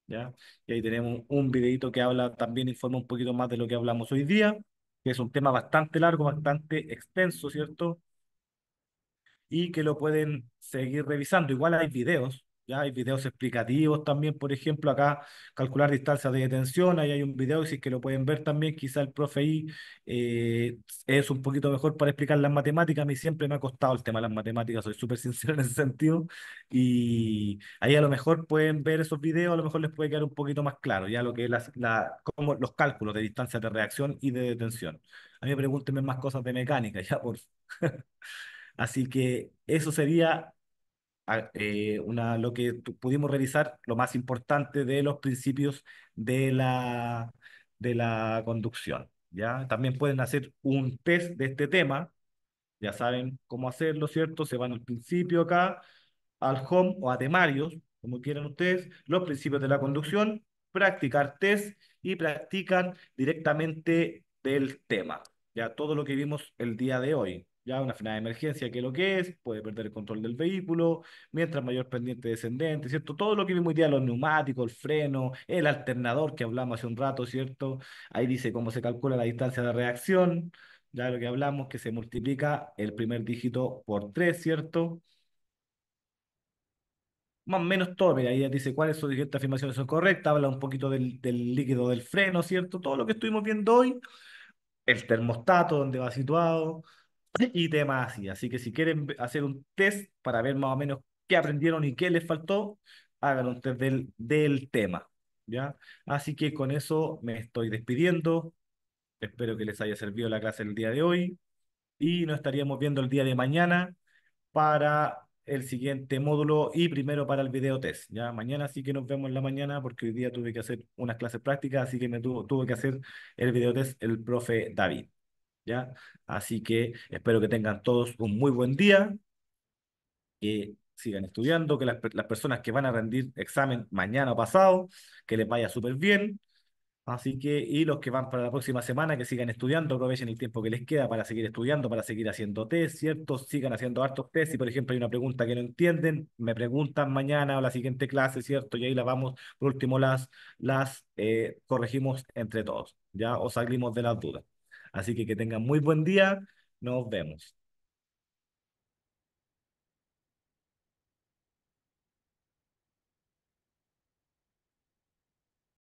¿Ya? Y ahí tenemos un videito que habla, también informa un poquito más de lo que hablamos hoy día, que es un tema bastante largo, bastante extenso, ¿cierto? Y que lo pueden seguir revisando. Igual hay videos ya hay videos explicativos también, por ejemplo, acá calcular distancias de detención, ahí hay un video, si es que lo pueden ver también, quizá el profe ahí eh, es un poquito mejor para explicar las matemáticas, a mí siempre me ha costado el tema de las matemáticas, soy súper sincero en ese sentido, y ahí a lo mejor pueden ver esos videos, a lo mejor les puede quedar un poquito más claro ya lo que es la, como los cálculos de distancia de reacción y de detención. A mí pregúntenme más cosas de mecánica, [laughs] ya por... Así que eso sería eh, una, lo que pudimos revisar, lo más importante de los principios de la, de la conducción. ¿ya? También pueden hacer un test de este tema, ya saben cómo hacerlo, ¿cierto? Se van al principio acá, al home o a temarios, como quieran ustedes, los principios de la conducción, practicar test y practican directamente del tema, ya todo lo que vimos el día de hoy ya una final de emergencia, que es lo que es, puede perder el control del vehículo, mientras mayor pendiente descendente, ¿cierto? Todo lo que vimos hoy día, los neumáticos, el freno, el alternador que hablamos hace un rato, ¿cierto? Ahí dice cómo se calcula la distancia de reacción, ya lo que hablamos, que se multiplica el primer dígito por 3, ¿cierto? Más o menos todo, mira, ahí dice cuáles son ciertas afirmaciones son correctas, habla un poquito del, del líquido del freno, ¿cierto? Todo lo que estuvimos viendo hoy, el termostato, dónde va situado, [laughs] y temas así. Así que si quieren hacer un test para ver más o menos qué aprendieron y qué les faltó, hagan un test del, del tema. ¿ya? Así que con eso me estoy despidiendo. Espero que les haya servido la clase el día de hoy y nos estaríamos viendo el día de mañana para el siguiente módulo y primero para el video test. Ya mañana sí que nos vemos en la mañana porque hoy día tuve que hacer unas clases prácticas, así que me tuvo, tuve que hacer el video test el profe David. ¿ya? Así que espero que tengan todos un muy buen día, que sigan estudiando, que las, personas que van a rendir examen mañana o pasado, que les vaya súper bien. Así que, y los que van para la próxima semana, que sigan estudiando, aprovechen el tiempo que les queda para seguir estudiando, para seguir haciendo test, ¿cierto? Sigan haciendo hartos test. Si, por ejemplo, hay una pregunta que no entienden, me preguntan mañana o la siguiente clase, ¿cierto? Y ahí la vamos, por último, las, las eh, corregimos entre todos, ¿ya? O salimos de las dudas. Así que que tengan muy buen día. Nos vemos.